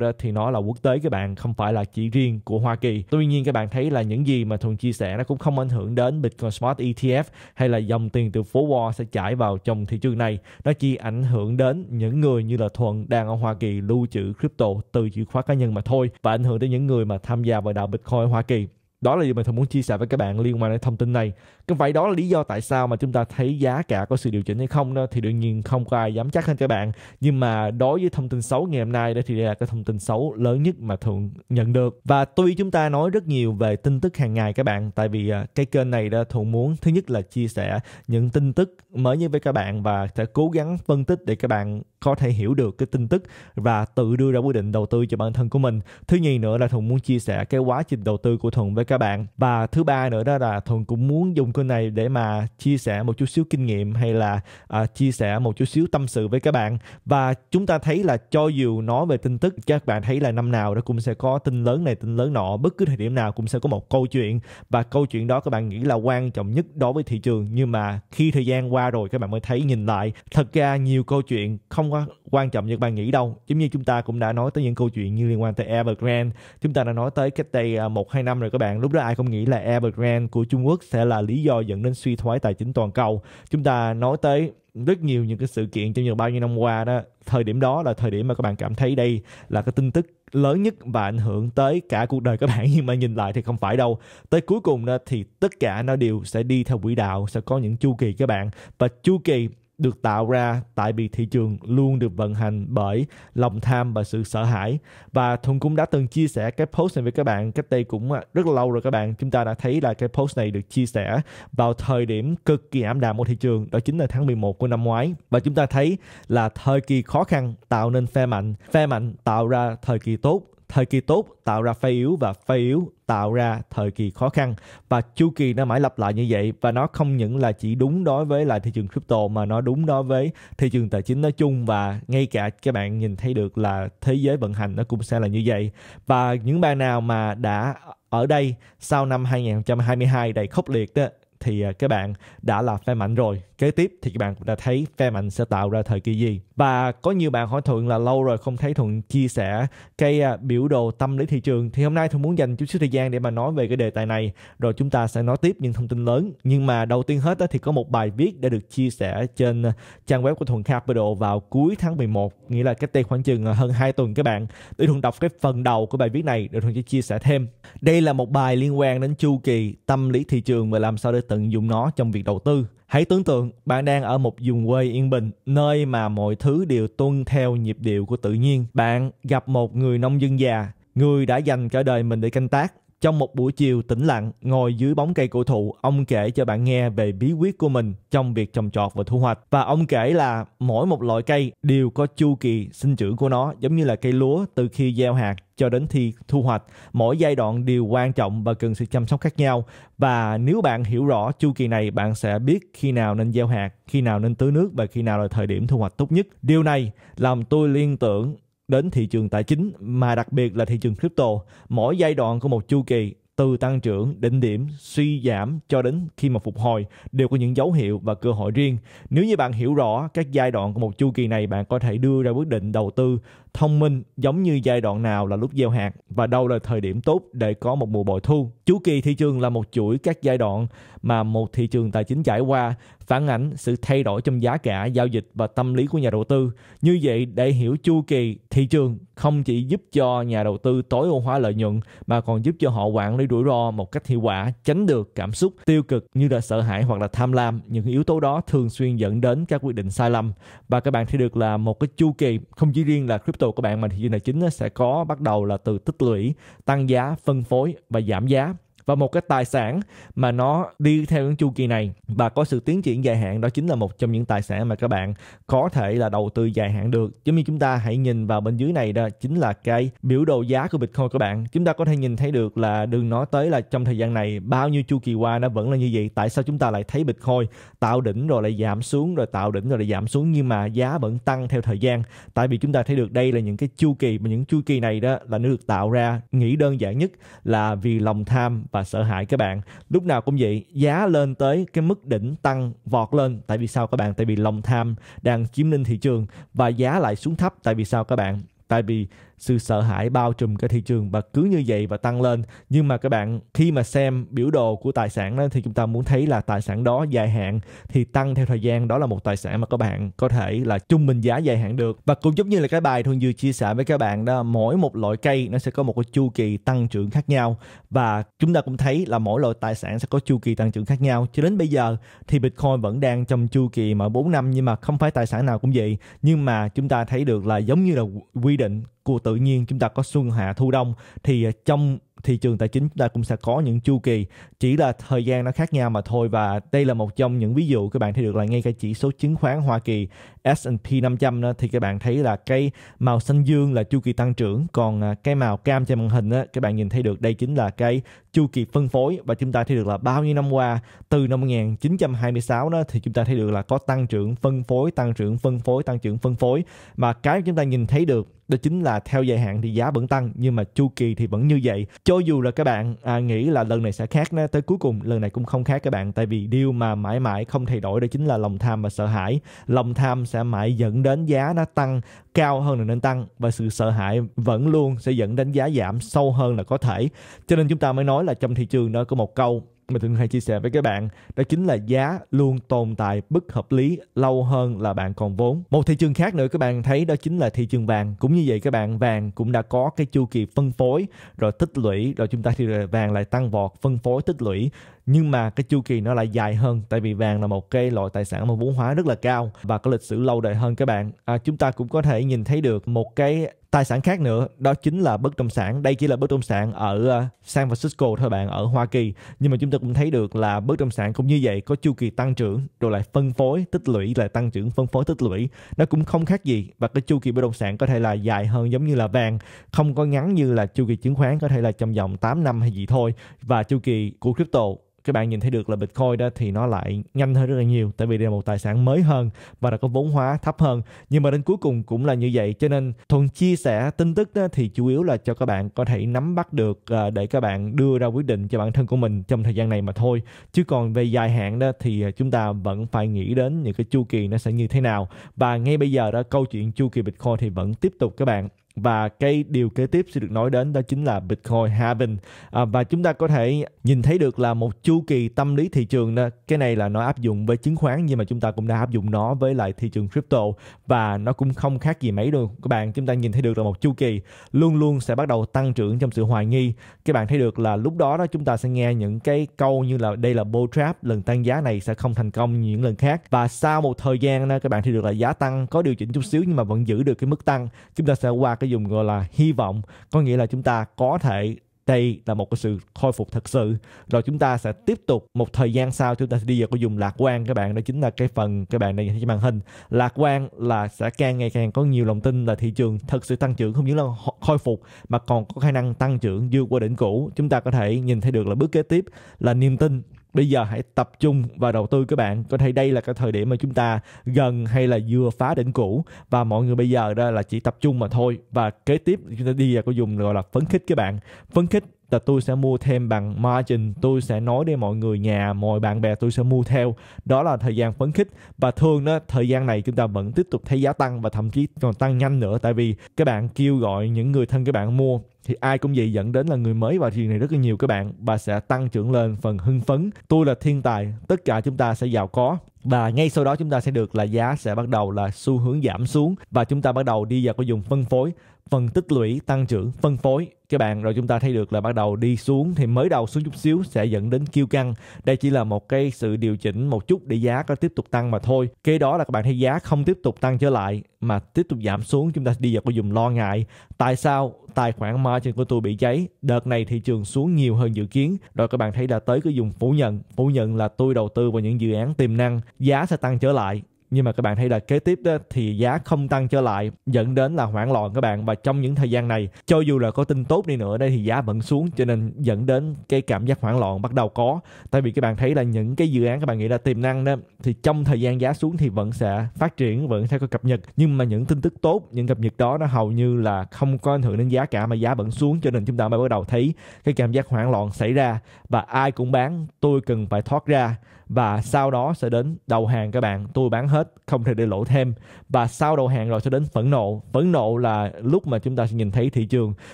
đó thì nó là quốc tế các bạn không phải là chỉ riêng của Hoa Kỳ. Tuy nhiên các bạn thấy là những gì mà Thuần chia sẻ nó cũng không ảnh hưởng đến Bitcoin Smart ETF hay là dòng tiền từ phố Wall sẽ chảy vào trong thị trường này. Nó chỉ ảnh hưởng đến những người như là thuận đang ở Hoa Kỳ lưu trữ crypto từ chìa khóa cá nhân mà thôi và ảnh hưởng đến những người mà tham gia vào đạo Bitcoin Hoa Kỳ đó là điều mà thường muốn chia sẻ với các bạn liên quan đến thông tin này cái vậy đó là lý do tại sao mà chúng ta thấy giá cả có sự điều chỉnh hay không đó, thì đương nhiên không có ai dám chắc hơn các bạn nhưng mà đối với thông tin xấu ngày hôm nay đó thì đây là cái thông tin xấu lớn nhất mà thường nhận được và tuy chúng ta nói rất nhiều về tin tức hàng ngày các bạn tại vì à, cái kênh này đó thường muốn thứ nhất là chia sẻ những tin tức mới nhất với các bạn và sẽ cố gắng phân tích để các bạn có thể hiểu được cái tin tức và tự đưa ra quyết định đầu tư cho bản thân của mình thứ nhì nữa là thuận muốn chia sẻ cái quá trình đầu tư của thuận với các bạn và thứ ba nữa đó là thuần cũng muốn dùng kênh này để mà chia sẻ một chút xíu kinh nghiệm hay là à, chia sẻ một chút xíu tâm sự với các bạn và chúng ta thấy là cho dù nói về tin tức các bạn thấy là năm nào đó cũng sẽ có tin lớn này tin lớn nọ bất cứ thời điểm nào cũng sẽ có một câu chuyện và câu chuyện đó các bạn nghĩ là quan trọng nhất đối với thị trường nhưng mà khi thời gian qua rồi các bạn mới thấy nhìn lại thật ra nhiều câu chuyện không có quan trọng như bạn nghĩ đâu giống như chúng ta cũng đã nói tới những câu chuyện như liên quan tới Evergrande chúng ta đã nói tới cách đây à, một hai năm rồi các bạn lúc đó ai không nghĩ là Evergrande của Trung Quốc sẽ là lý do dẫn đến suy thoái tài chính toàn cầu chúng ta nói tới rất nhiều những cái sự kiện trong nhiều bao nhiêu năm qua đó thời điểm đó là thời điểm mà các bạn cảm thấy đây là cái tin tức lớn nhất và ảnh hưởng tới cả cuộc đời các bạn nhưng mà nhìn lại thì không phải đâu tới cuối cùng đó thì tất cả nó đều sẽ đi theo quỹ đạo sẽ có những chu kỳ các bạn và chu kỳ được tạo ra tại vì thị trường luôn được vận hành bởi lòng tham và sự sợ hãi và thuần cũng đã từng chia sẻ cái post này với các bạn cách đây cũng à, rất là lâu rồi các bạn chúng ta đã thấy là cái post này được chia sẻ vào thời điểm cực kỳ ảm đạm của thị trường đó chính là tháng 11 của năm ngoái và chúng ta thấy là thời kỳ khó khăn tạo nên phe mạnh phe mạnh tạo ra thời kỳ tốt thời kỳ tốt tạo ra phái yếu và phái yếu tạo ra thời kỳ khó khăn và chu kỳ nó mãi lặp lại như vậy và nó không những là chỉ đúng đối với là thị trường crypto mà nó đúng đối với thị trường tài chính nói chung và ngay cả các bạn nhìn thấy được là thế giới vận hành nó cũng sẽ là như vậy và những bạn nào mà đã ở đây sau năm 2022 đầy khốc liệt đó thì à, các bạn đã là phe mạnh rồi kế tiếp thì các bạn cũng đã thấy phe mạnh sẽ tạo ra thời kỳ gì. Và có nhiều bạn hỏi Thuận là lâu rồi không thấy Thuận chia sẻ cái à, biểu đồ tâm lý thị trường thì hôm nay Thuận muốn dành chút xíu thời gian để mà nói về cái đề tài này rồi chúng ta sẽ nói tiếp những thông tin lớn. Nhưng mà đầu tiên hết thì có một bài viết đã được chia sẻ trên à, trang web của Thuận Capital vào cuối tháng 11 nghĩa là cách đây khoảng chừng à, hơn 2 tuần các bạn. Để Thuận đọc cái phần đầu của bài viết này để Thuận sẽ chia sẻ thêm. Đây là một bài liên quan đến chu kỳ tâm lý thị trường và làm sao để tận dụng nó trong việc đầu tư Hãy tưởng tượng bạn đang ở một vùng quê yên bình, nơi mà mọi thứ đều tuân theo nhịp điệu của tự nhiên. Bạn gặp một người nông dân già, người đã dành cả đời mình để canh tác trong một buổi chiều tĩnh lặng, ngồi dưới bóng cây cổ thụ, ông kể cho bạn nghe về bí quyết của mình trong việc trồng trọt và thu hoạch. Và ông kể là mỗi một loại cây đều có chu kỳ sinh trưởng của nó, giống như là cây lúa từ khi gieo hạt cho đến khi thu hoạch. Mỗi giai đoạn đều quan trọng và cần sự chăm sóc khác nhau. Và nếu bạn hiểu rõ chu kỳ này, bạn sẽ biết khi nào nên gieo hạt, khi nào nên tưới nước và khi nào là thời điểm thu hoạch tốt nhất. Điều này làm tôi liên tưởng đến thị trường tài chính mà đặc biệt là thị trường crypto. Mỗi giai đoạn của một chu kỳ từ tăng trưởng, đỉnh điểm, suy giảm cho đến khi mà phục hồi đều có những dấu hiệu và cơ hội riêng. Nếu như bạn hiểu rõ các giai đoạn của một chu kỳ này, bạn có thể đưa ra quyết định đầu tư thông minh giống như giai đoạn nào là lúc gieo hạt và đâu là thời điểm tốt để có một mùa bội thu. Chu kỳ thị trường là một chuỗi các giai đoạn mà một thị trường tài chính trải qua phản ảnh sự thay đổi trong giá cả, giao dịch và tâm lý của nhà đầu tư. Như vậy, để hiểu chu kỳ thị trường không chỉ giúp cho nhà đầu tư tối ưu hóa lợi nhuận mà còn giúp cho họ quản lý rủi ro một cách hiệu quả, tránh được cảm xúc tiêu cực như là sợ hãi hoặc là tham lam. Những yếu tố đó thường xuyên dẫn đến các quyết định sai lầm và các bạn thấy được là một cái chu kỳ không chỉ riêng là crypto crypto của bạn mà thị trường tài chính sẽ có bắt đầu là từ tích lũy, tăng giá, phân phối và giảm giá và một cái tài sản mà nó đi theo những chu kỳ này và có sự tiến triển dài hạn đó chính là một trong những tài sản mà các bạn có thể là đầu tư dài hạn được giống như chúng ta hãy nhìn vào bên dưới này đó chính là cái biểu đồ giá của Bitcoin các bạn chúng ta có thể nhìn thấy được là đừng nói tới là trong thời gian này bao nhiêu chu kỳ qua nó vẫn là như vậy tại sao chúng ta lại thấy Bitcoin tạo đỉnh rồi lại giảm xuống rồi tạo đỉnh rồi lại giảm xuống nhưng mà giá vẫn tăng theo thời gian tại vì chúng ta thấy được đây là những cái chu kỳ mà những chu kỳ này đó là nó được tạo ra nghĩ đơn giản nhất là vì lòng tham và và sợ hãi các bạn lúc nào cũng vậy giá lên tới cái mức đỉnh tăng vọt lên tại vì sao các bạn tại vì lòng tham đang chiếm lĩnh thị trường và giá lại xuống thấp tại vì sao các bạn tại vì sự sợ hãi bao trùm cái thị trường và cứ như vậy và tăng lên nhưng mà các bạn khi mà xem biểu đồ của tài sản đó thì chúng ta muốn thấy là tài sản đó dài hạn thì tăng theo thời gian đó là một tài sản mà các bạn có thể là trung bình giá dài hạn được và cũng giống như là cái bài thuần vừa chia sẻ với các bạn đó mỗi một loại cây nó sẽ có một cái chu kỳ tăng trưởng khác nhau và chúng ta cũng thấy là mỗi loại tài sản sẽ có chu kỳ tăng trưởng khác nhau cho đến bây giờ thì Bitcoin vẫn đang trong chu kỳ mở 4 năm nhưng mà không phải tài sản nào cũng vậy nhưng mà chúng ta thấy được là giống như là quy định của tự nhiên chúng ta có xuân hạ thu đông thì à, trong thị trường tài chính chúng ta cũng sẽ có những chu kỳ chỉ là thời gian nó khác nhau mà thôi và đây là một trong những ví dụ các bạn thấy được là ngay cả chỉ số chứng khoán Hoa Kỳ S&P 500 đó, thì các bạn thấy là cái màu xanh dương là chu kỳ tăng trưởng còn à, cái màu cam trên màn hình đó, các bạn nhìn thấy được đây chính là cái chu kỳ phân phối và chúng ta thấy được là bao nhiêu năm qua từ năm 1926 đó thì chúng ta thấy được là có tăng trưởng phân phối tăng trưởng phân phối tăng trưởng phân phối mà cái chúng ta nhìn thấy được đó chính là theo dài hạn thì giá vẫn tăng nhưng mà chu kỳ thì vẫn như vậy cho dù là các bạn à, nghĩ là lần này sẽ khác nó tới cuối cùng lần này cũng không khác các bạn tại vì điều mà mãi mãi không thay đổi đó chính là lòng tham và sợ hãi lòng tham sẽ mãi dẫn đến giá nó tăng cao hơn là nên tăng và sự sợ hãi vẫn luôn sẽ dẫn đến giá giảm sâu hơn là có thể cho nên chúng ta mới nói nói là trong thị trường đó có một câu mà thường hay chia sẻ với các bạn đó chính là giá luôn tồn tại bất hợp lý lâu hơn là bạn còn vốn một thị trường khác nữa các bạn thấy đó chính là thị trường vàng cũng như vậy các bạn vàng cũng đã có cái chu kỳ phân phối rồi tích lũy rồi chúng ta thì vàng lại tăng vọt phân phối tích lũy nhưng mà cái chu kỳ nó lại dài hơn tại vì vàng là một cái loại tài sản mà vốn hóa rất là cao và có lịch sử lâu đời hơn các bạn à, chúng ta cũng có thể nhìn thấy được một cái tài sản khác nữa đó chính là bất động sản đây chỉ là bất động sản ở ờ, San Francisco thôi bạn ở Hoa Kỳ nhưng mà chúng ta cũng thấy được là bất động sản cũng như vậy có chu kỳ tăng trưởng rồi lại phân phối tích lũy lại tăng trưởng phân phối tích lũy nó cũng không khác gì và cái chu kỳ bất động sản có thể là dài hơn giống như là vàng không có ngắn như là chu kỳ chứng khoán có thể là trong vòng 8 năm hay gì thôi và chu kỳ của crypto các bạn nhìn thấy được là Bitcoin đó thì nó lại nhanh hơn rất là nhiều tại vì đây là một tài sản mới hơn và đã có vốn hóa thấp hơn nhưng mà đến cuối cùng cũng là như vậy cho nên thuần chia sẻ tin tức đó thì chủ yếu là cho các bạn có thể nắm bắt được ờ, để các bạn đưa ra quyết định cho bản thân của mình trong thời gian này mà thôi chứ còn về dài hạn đó thì ờ, chúng ta vẫn phải nghĩ đến những cái chu kỳ nó sẽ như thế nào và ngay bây giờ đó câu chuyện chu kỳ Bitcoin thì vẫn tiếp tục các bạn và cái điều kế tiếp sẽ được nói đến đó chính là Bitcoin halving à, và chúng ta có thể nhìn thấy được là một chu kỳ tâm lý thị trường đó cái này là nó áp dụng với chứng khoán nhưng mà chúng ta cũng đã áp dụng nó với lại thị trường crypto và nó cũng không khác gì mấy đâu các bạn chúng ta nhìn thấy được là một chu kỳ luôn luôn sẽ bắt đầu tăng trưởng trong sự hoài nghi các bạn thấy được là lúc đó đó chúng ta sẽ nghe những cái câu như là đây là bull trap lần tăng giá này sẽ không thành công như những lần khác và sau một thời gian đó các bạn thấy được là giá tăng có điều chỉnh chút xíu nhưng mà vẫn giữ được cái mức tăng chúng ta sẽ qua cái dùng gọi là hy vọng có nghĩa là chúng ta có thể đây là một cái sự khôi phục thật sự rồi chúng ta sẽ tiếp tục một thời gian sau chúng ta sẽ đi vào cái dùng lạc quan các bạn đó chính là cái phần các bạn đang nhìn trên màn hình lạc quan là sẽ càng ngày càng có nhiều lòng tin là thị trường thật sự tăng trưởng không những là khôi phục mà còn có khả năng tăng trưởng vượt qua đỉnh cũ chúng ta có thể nhìn thấy được là bước kế tiếp là niềm tin bây giờ hãy tập trung vào đầu tư các bạn có thể đây là cái thời điểm mà chúng ta gần hay là vừa phá đỉnh cũ và mọi người bây giờ đó là chỉ tập trung mà thôi và kế tiếp chúng ta đi vào cái dùng gọi là phấn khích các bạn phấn khích là tôi sẽ mua thêm bằng margin tôi sẽ nói đi mọi người nhà mọi bạn bè tôi sẽ mua theo đó là thời gian phấn khích và thường đó thời gian này chúng ta vẫn tiếp tục thấy giá tăng và thậm chí còn tăng nhanh nữa tại vì các bạn kêu gọi những người thân các bạn mua thì ai cũng vậy dẫn đến là người mới vào thị trường này rất là nhiều các bạn và sẽ tăng trưởng lên phần hưng phấn tôi là thiên tài tất cả chúng ta sẽ giàu có và ngay sau đó chúng ta sẽ được là giá sẽ bắt đầu là xu hướng giảm xuống và chúng ta bắt đầu đi vào cái vùng phân phối phần tích lũy tăng trưởng phân phối các bạn rồi chúng ta thấy được là bắt đầu đi xuống thì mới đầu xuống chút xíu sẽ dẫn đến kiêu căng đây chỉ là một cái sự điều chỉnh một chút để giá có tiếp tục tăng mà thôi kế đó là các bạn thấy giá không tiếp tục tăng trở lại mà tiếp tục giảm xuống chúng ta đi vào cái dùng lo ngại tại sao tài khoản margin của tôi bị cháy đợt này thị trường xuống nhiều hơn dự kiến rồi các bạn thấy là tới cái dùng phủ nhận phủ nhận là tôi đầu tư vào những dự án tiềm năng giá sẽ tăng trở lại nhưng mà các bạn thấy là kế tiếp đó thì giá không tăng trở lại dẫn đến là hoảng loạn các bạn và trong những thời gian này cho dù là có tin tốt đi nữa đây thì giá vẫn xuống cho nên dẫn đến cái cảm giác hoảng loạn bắt đầu có tại vì các bạn thấy là những cái dự án các bạn nghĩ là tiềm năng đó thì trong thời gian giá xuống thì vẫn sẽ phát triển vẫn sẽ có cập nhật nhưng mà những tin tức tốt những cập nhật đó nó hầu như là không có ảnh hưởng đến giá cả mà giá vẫn xuống cho nên chúng ta mới bắt đầu thấy cái cảm giác hoảng loạn xảy ra và ai cũng bán tôi cần phải thoát ra và sau đó sẽ đến đầu hàng các bạn tôi bán hết không thể để lỗ thêm và sau đầu hàng rồi sẽ đến phẫn nộ phẫn nộ là lúc mà chúng ta sẽ nhìn thấy thị trường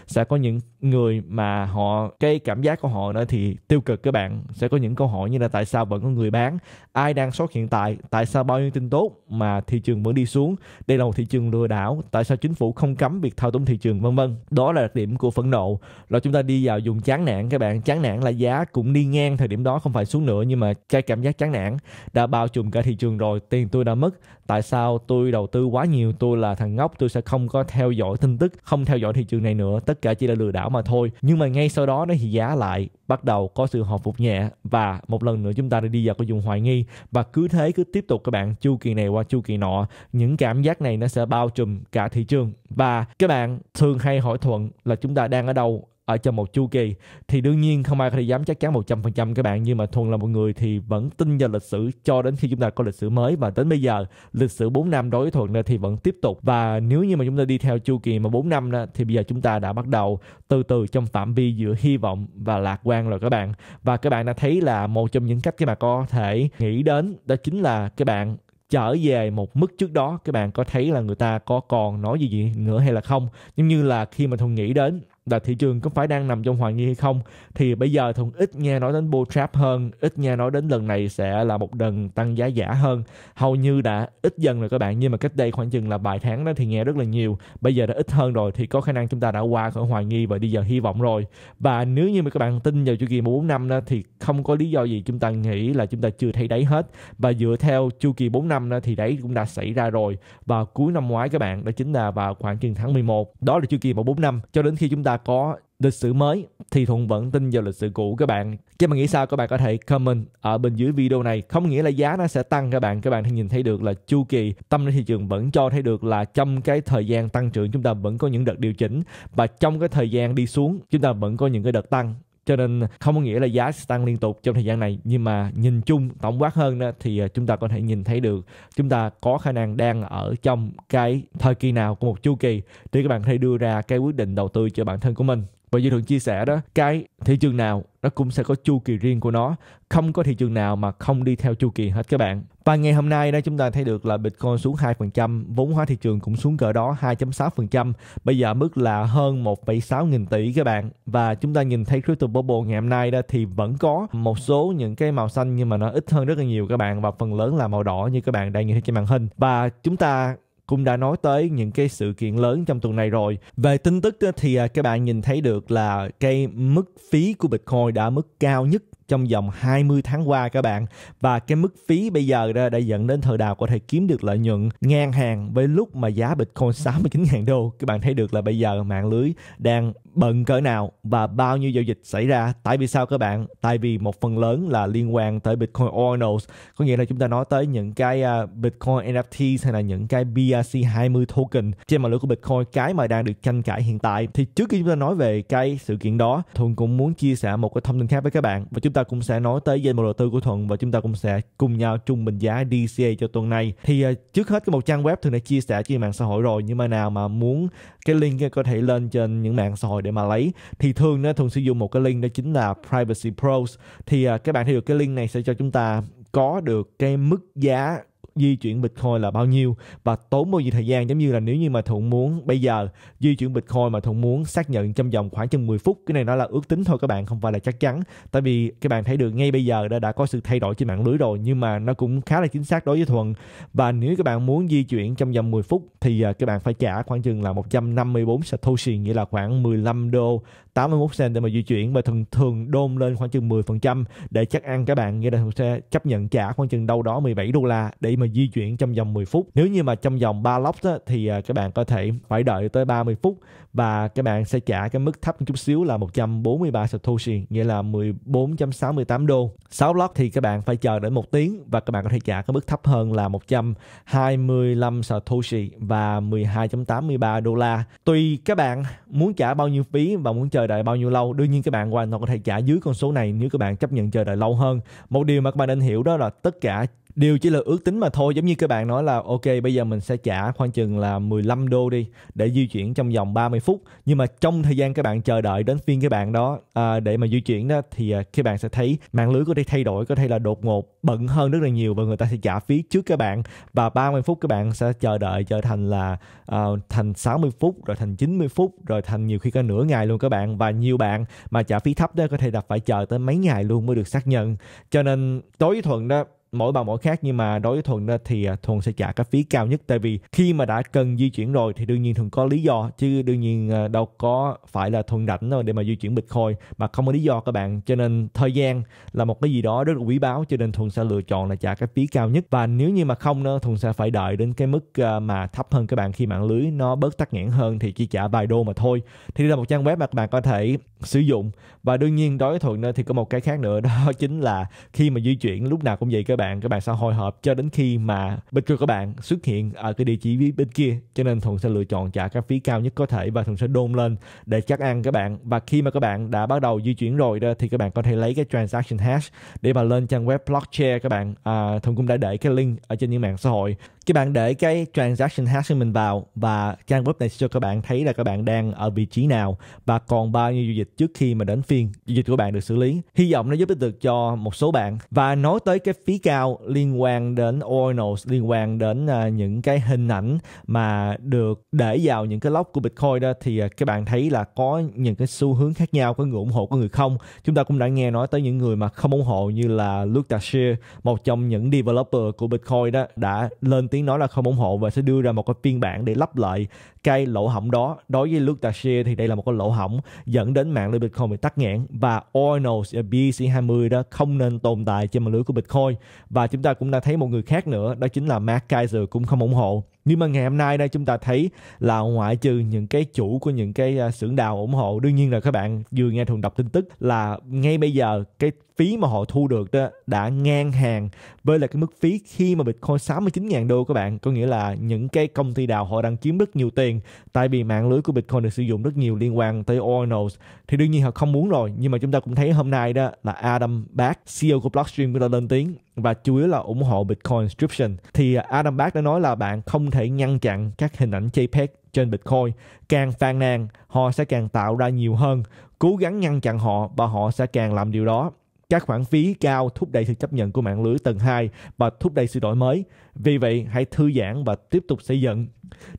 sẽ có những người mà họ cái cảm giác của họ đó thì tiêu cực các bạn sẽ có những câu hỏi như là tại sao vẫn có người bán ai đang sốt hiện tại tại sao bao nhiêu tin tốt mà thị trường vẫn đi xuống đây là một thị trường lừa đảo tại sao chính phủ không cấm việc thao túng thị trường vân vân đó là đặc điểm của phẫn nộ rồi chúng ta đi vào dùng chán nản các bạn chán nản là giá cũng đi ngang thời điểm đó không phải xuống nữa nhưng mà cái cảm giác chán nản đã bao trùm cả thị trường rồi tiền tôi đã mất tại sao tôi đầu tư quá nhiều tôi là thằng ngốc tôi sẽ không có theo dõi tin tức không theo dõi thị trường này nữa tất cả chỉ là lừa đảo mà thôi nhưng mà ngay sau đó nó thì giá lại bắt đầu có sự hồi phục nhẹ và một lần nữa chúng ta đã đi vào cái vùng hoài nghi và cứ thế cứ tiếp tục các bạn chu kỳ này qua chu kỳ nọ những cảm giác này nó sẽ bao trùm cả thị trường và các bạn thường hay hỏi thuận là chúng ta đang ở đâu ở trong một chu kỳ thì đương nhiên không ai có thể dám chắc chắn 100% các bạn nhưng mà thuần là một người thì vẫn tin vào lịch sử cho đến khi chúng ta có lịch sử mới và đến bây giờ lịch sử 4 năm đối với thuần thì vẫn tiếp tục và nếu như mà chúng ta đi theo chu kỳ mà 4 năm thì bây giờ chúng ta đã bắt đầu từ từ trong phạm vi giữa hy vọng và lạc quan rồi các bạn và các bạn đã thấy là một trong những cách các bạn có thể nghĩ đến đó chính là các bạn trở về một mức trước đó các bạn có thấy là người ta có còn nói gì, gì nữa hay là không giống như là khi mà thuần nghĩ đến là thị trường có phải đang nằm trong hoài nghi hay không thì bây giờ thường ít nghe nói đến bull trap hơn ít nghe nói đến lần này sẽ là một lần tăng giá giả hơn hầu như đã ít dần rồi các bạn nhưng mà cách đây khoảng chừng là vài tháng đó thì nghe rất là nhiều bây giờ đã ít hơn rồi thì có khả năng chúng ta đã qua khỏi hoài nghi và đi vào hy vọng rồi và nếu như mà các bạn tin vào chu kỳ 4 năm đó thì không có lý do gì chúng ta nghĩ là chúng ta chưa thấy đáy hết và dựa theo chu kỳ 4 năm đó thì đáy cũng đã xảy ra rồi và cuối năm ngoái các bạn đó chính là vào khoảng chừng tháng 11 đó là chu kỳ 4 năm cho đến khi chúng ta có lịch sử mới thì Thuận vẫn tin vào lịch sử cũ các bạn. Các bạn nghĩ sao? Các bạn có thể comment ở bên dưới video này. Không nghĩa là giá nó sẽ tăng các bạn. Các bạn thì nhìn thấy được là chu kỳ tâm lý thị trường vẫn cho thấy được là trong cái thời gian tăng trưởng chúng ta vẫn có những đợt điều chỉnh và trong cái thời gian đi xuống chúng ta vẫn có những cái đợt tăng cho nên không có nghĩa là giá sẽ tăng liên tục trong thời gian này nhưng mà nhìn chung tổng quát hơn đó, thì ờ, chúng ta có thể nhìn thấy được chúng ta có khả năng đang ở trong cái thời kỳ nào của một chu kỳ để các bạn có thể đưa ra cái quyết định đầu tư cho bản thân của mình và như thường chia sẻ đó cái thị trường nào nó cũng sẽ có chu kỳ riêng của nó không có thị trường nào mà không đi theo chu kỳ hết các bạn và ngày hôm nay đó chúng ta thấy được là Bitcoin xuống 2%, vốn hóa thị trường cũng xuống cỡ đó 2.6%, bây giờ mức là hơn 1,6 nghìn tỷ các bạn. Và chúng ta nhìn thấy crypto bubble ngày hôm nay đó thì vẫn có một số những cái màu xanh nhưng mà nó ít hơn rất là nhiều các bạn và phần lớn là màu đỏ như các bạn đang nhìn thấy trên màn hình. Và chúng ta cũng đã nói tới những cái sự kiện lớn trong tuần này rồi. Về tin tức thì à, các bạn nhìn thấy được là cái mức phí của Bitcoin đã mức cao nhất trong vòng 20 tháng qua các bạn và cái mức phí bây giờ đã, đã dẫn đến thời đào có thể kiếm được lợi nhuận ngang hàng với lúc mà giá Bitcoin 69.000 đô các bạn thấy được là bây giờ mạng lưới đang bận cỡ nào và bao nhiêu giao dịch xảy ra tại vì sao các bạn tại vì một phần lớn là liên quan tới Bitcoin Ordinals có nghĩa là chúng ta nói tới những cái à, Bitcoin NFT hay là những cái BRC 20 token trên mạng lưới của Bitcoin cái mà đang được tranh cãi hiện tại thì trước khi chúng ta nói về cái sự kiện đó Thuận cũng muốn chia sẻ một cái thông tin khác với các bạn và chúng ta cũng sẽ nói tới danh mục đầu tư của Thuận và chúng ta cũng sẽ cùng nhau chung bình giá DCA cho tuần này. Thì à, trước hết cái một trang web thường đã chia sẻ trên mạng xã hội rồi nhưng mà nào mà muốn cái link có thể lên trên những mạng xã hội để mà lấy thì thường nó thường sử dụng một cái link đó chính là Privacy Pros thì à, các bạn thấy được cái link này sẽ cho chúng ta có được cái mức giá di chuyển Bitcoin là bao nhiêu và tốn bao nhiêu thời gian giống như là nếu như mà Thuận muốn bây giờ di chuyển Bitcoin mà Thuận muốn xác nhận trong vòng khoảng chừng 10 phút cái này nó là ước tính thôi các bạn không phải là chắc chắn tại vì các bạn thấy được ngay bây giờ đã, đã có sự thay đổi trên mạng lưới rồi nhưng mà nó cũng khá là chính xác đối với Thuận và nếu các bạn muốn di chuyển trong vòng 10 phút thì à, các bạn phải trả khoảng chừng là 154 Satoshi nghĩa là khoảng 15 đô 81% để mà di chuyển và thường thường đôn lên khoảng chừng 10% để chắc ăn các bạn nghĩa là sẽ chấp nhận trả khoảng chừng đâu đó 17 đô la để mà di chuyển trong vòng 10 phút nếu như mà trong vòng 3 lốc thì à, các bạn có thể phải đợi tới 30 phút và các bạn sẽ trả cái mức thấp một chút xíu là 143 Satoshi nghĩa là 14.68 đô 6 block thì các bạn phải chờ đến một tiếng và các bạn có thể trả cái mức thấp hơn là 125 Satoshi và 12.83 đô la tùy các bạn muốn trả bao nhiêu phí và muốn chờ đợi bao nhiêu lâu đương nhiên các bạn hoàn toàn có thể trả dưới con số này nếu các bạn chấp nhận chờ đợi lâu hơn một điều mà các bạn nên hiểu đó là tất cả đều chỉ là ước tính mà thôi giống như các bạn nói là ok bây giờ mình sẽ trả khoảng chừng là 15 đô đi để di chuyển trong vòng 30 phút nhưng mà trong thời gian các bạn chờ đợi đến phiên các bạn đó à, để mà di chuyển đó thì à, các bạn sẽ thấy mạng lưới có thể thay đổi có thể là đột ngột bận hơn rất là nhiều và người ta sẽ trả phí trước các bạn và 30 phút các bạn sẽ chờ đợi trở thành là à, thành 60 phút rồi thành 90 phút rồi thành nhiều khi cả nửa ngày luôn các bạn và nhiều bạn mà trả phí thấp đó có thể là phải chờ tới mấy ngày luôn mới được xác nhận cho nên tối thuận đó mỗi bằng mỗi khác nhưng mà đối với thuần thì à, thuần sẽ trả cái phí cao nhất tại vì khi mà đã cần di chuyển rồi thì đương nhiên thuần có lý do chứ đương nhiên à, đâu có phải là thuần rảnh đâu để mà di chuyển bitcoin mà không có lý do các bạn cho nên thời gian là một cái gì đó rất là quý báu cho nên thuần sẽ lựa chọn là trả cái phí cao nhất và nếu như mà không nữa thuần sẽ phải đợi đến cái mức à, mà thấp hơn các bạn khi mạng lưới nó bớt tắc nghẽn hơn thì chỉ trả vài đô mà thôi thì đây là một trang web mà các bạn có thể sử dụng và đương nhiên đối với thuận nữa thì có một cái khác nữa đó chính là khi mà di chuyển lúc nào cũng vậy các bạn các bạn sẽ hồi hộp cho đến khi mà bên kia các bạn xuất hiện ở cái địa chỉ bên kia cho nên thuận sẽ lựa chọn trả các phí cao nhất có thể và thuận sẽ đôn lên để chắc ăn các bạn và khi mà các bạn đã bắt đầu di chuyển rồi đó thì các bạn có thể lấy cái transaction hash để mà lên trang web blockchain các bạn à, thuận cũng đã để cái link ở trên những mạng xã hội các bạn để cái transaction hash của mình vào và trang web này sẽ cho các bạn thấy là các bạn đang ở vị trí nào và còn bao nhiêu giao dịch trước khi mà đến phiên giao dịch của bạn được xử lý hy vọng nó giúp ích được cho một số bạn và nói tới cái phí cao liên quan đến ordinals liên quan đến uh, những cái hình ảnh mà được để vào những cái lốc của bitcoin đó thì uh, các bạn thấy là có những cái xu hướng khác nhau có người ủng hộ có người không chúng ta cũng đã nghe nói tới những người mà không ủng hộ như là Luke Dashier một trong những developer của bitcoin đó đã lên tiếng nói là không ủng hộ và sẽ đưa ra một cái phiên bản để lắp lại cái lỗ hỏng đó đối với Luke Tashir thì đây là một cái lỗ hỏng dẫn đến mạng lưới Bitcoin bị tắc nghẽn và Ordinals eh, BC20 đó không nên tồn tại trên mạng lưới của Bitcoin và chúng ta cũng đã thấy một người khác nữa đó chính là Mark Kaiser cũng không ủng hộ nhưng mà ngày hôm nay đây chúng ta thấy là ngoại trừ những cái chủ của những cái à, xưởng đào ủng hộ đương nhiên là các bạn vừa nghe thường đọc tin tức là ngay bây giờ cái phí mà họ thu được đó đã ngang hàng với là cái mức phí khi mà Bitcoin 69.000 đô các bạn có nghĩa là những cái công ty đào họ đang kiếm rất nhiều tiền tại vì mạng lưới của Bitcoin được sử dụng rất nhiều liên quan tới Ordinals thì đương nhiên họ không muốn rồi nhưng mà chúng ta cũng thấy hôm nay đó là Adam Back CEO của Blockstream cũng đã lên tiếng và chủ yếu là ủng hộ Bitcoin Inscription thì Adam Back đã nói là bạn không thể ngăn chặn các hình ảnh JPEG trên Bitcoin. Càng phàn nàn, họ sẽ càng tạo ra nhiều hơn. Cố gắng ngăn chặn họ và họ sẽ càng làm điều đó. Các khoản phí cao thúc đẩy sự chấp nhận của mạng lưới tầng 2 và thúc đẩy sự đổi mới. Vì vậy, hãy thư giãn và tiếp tục xây dựng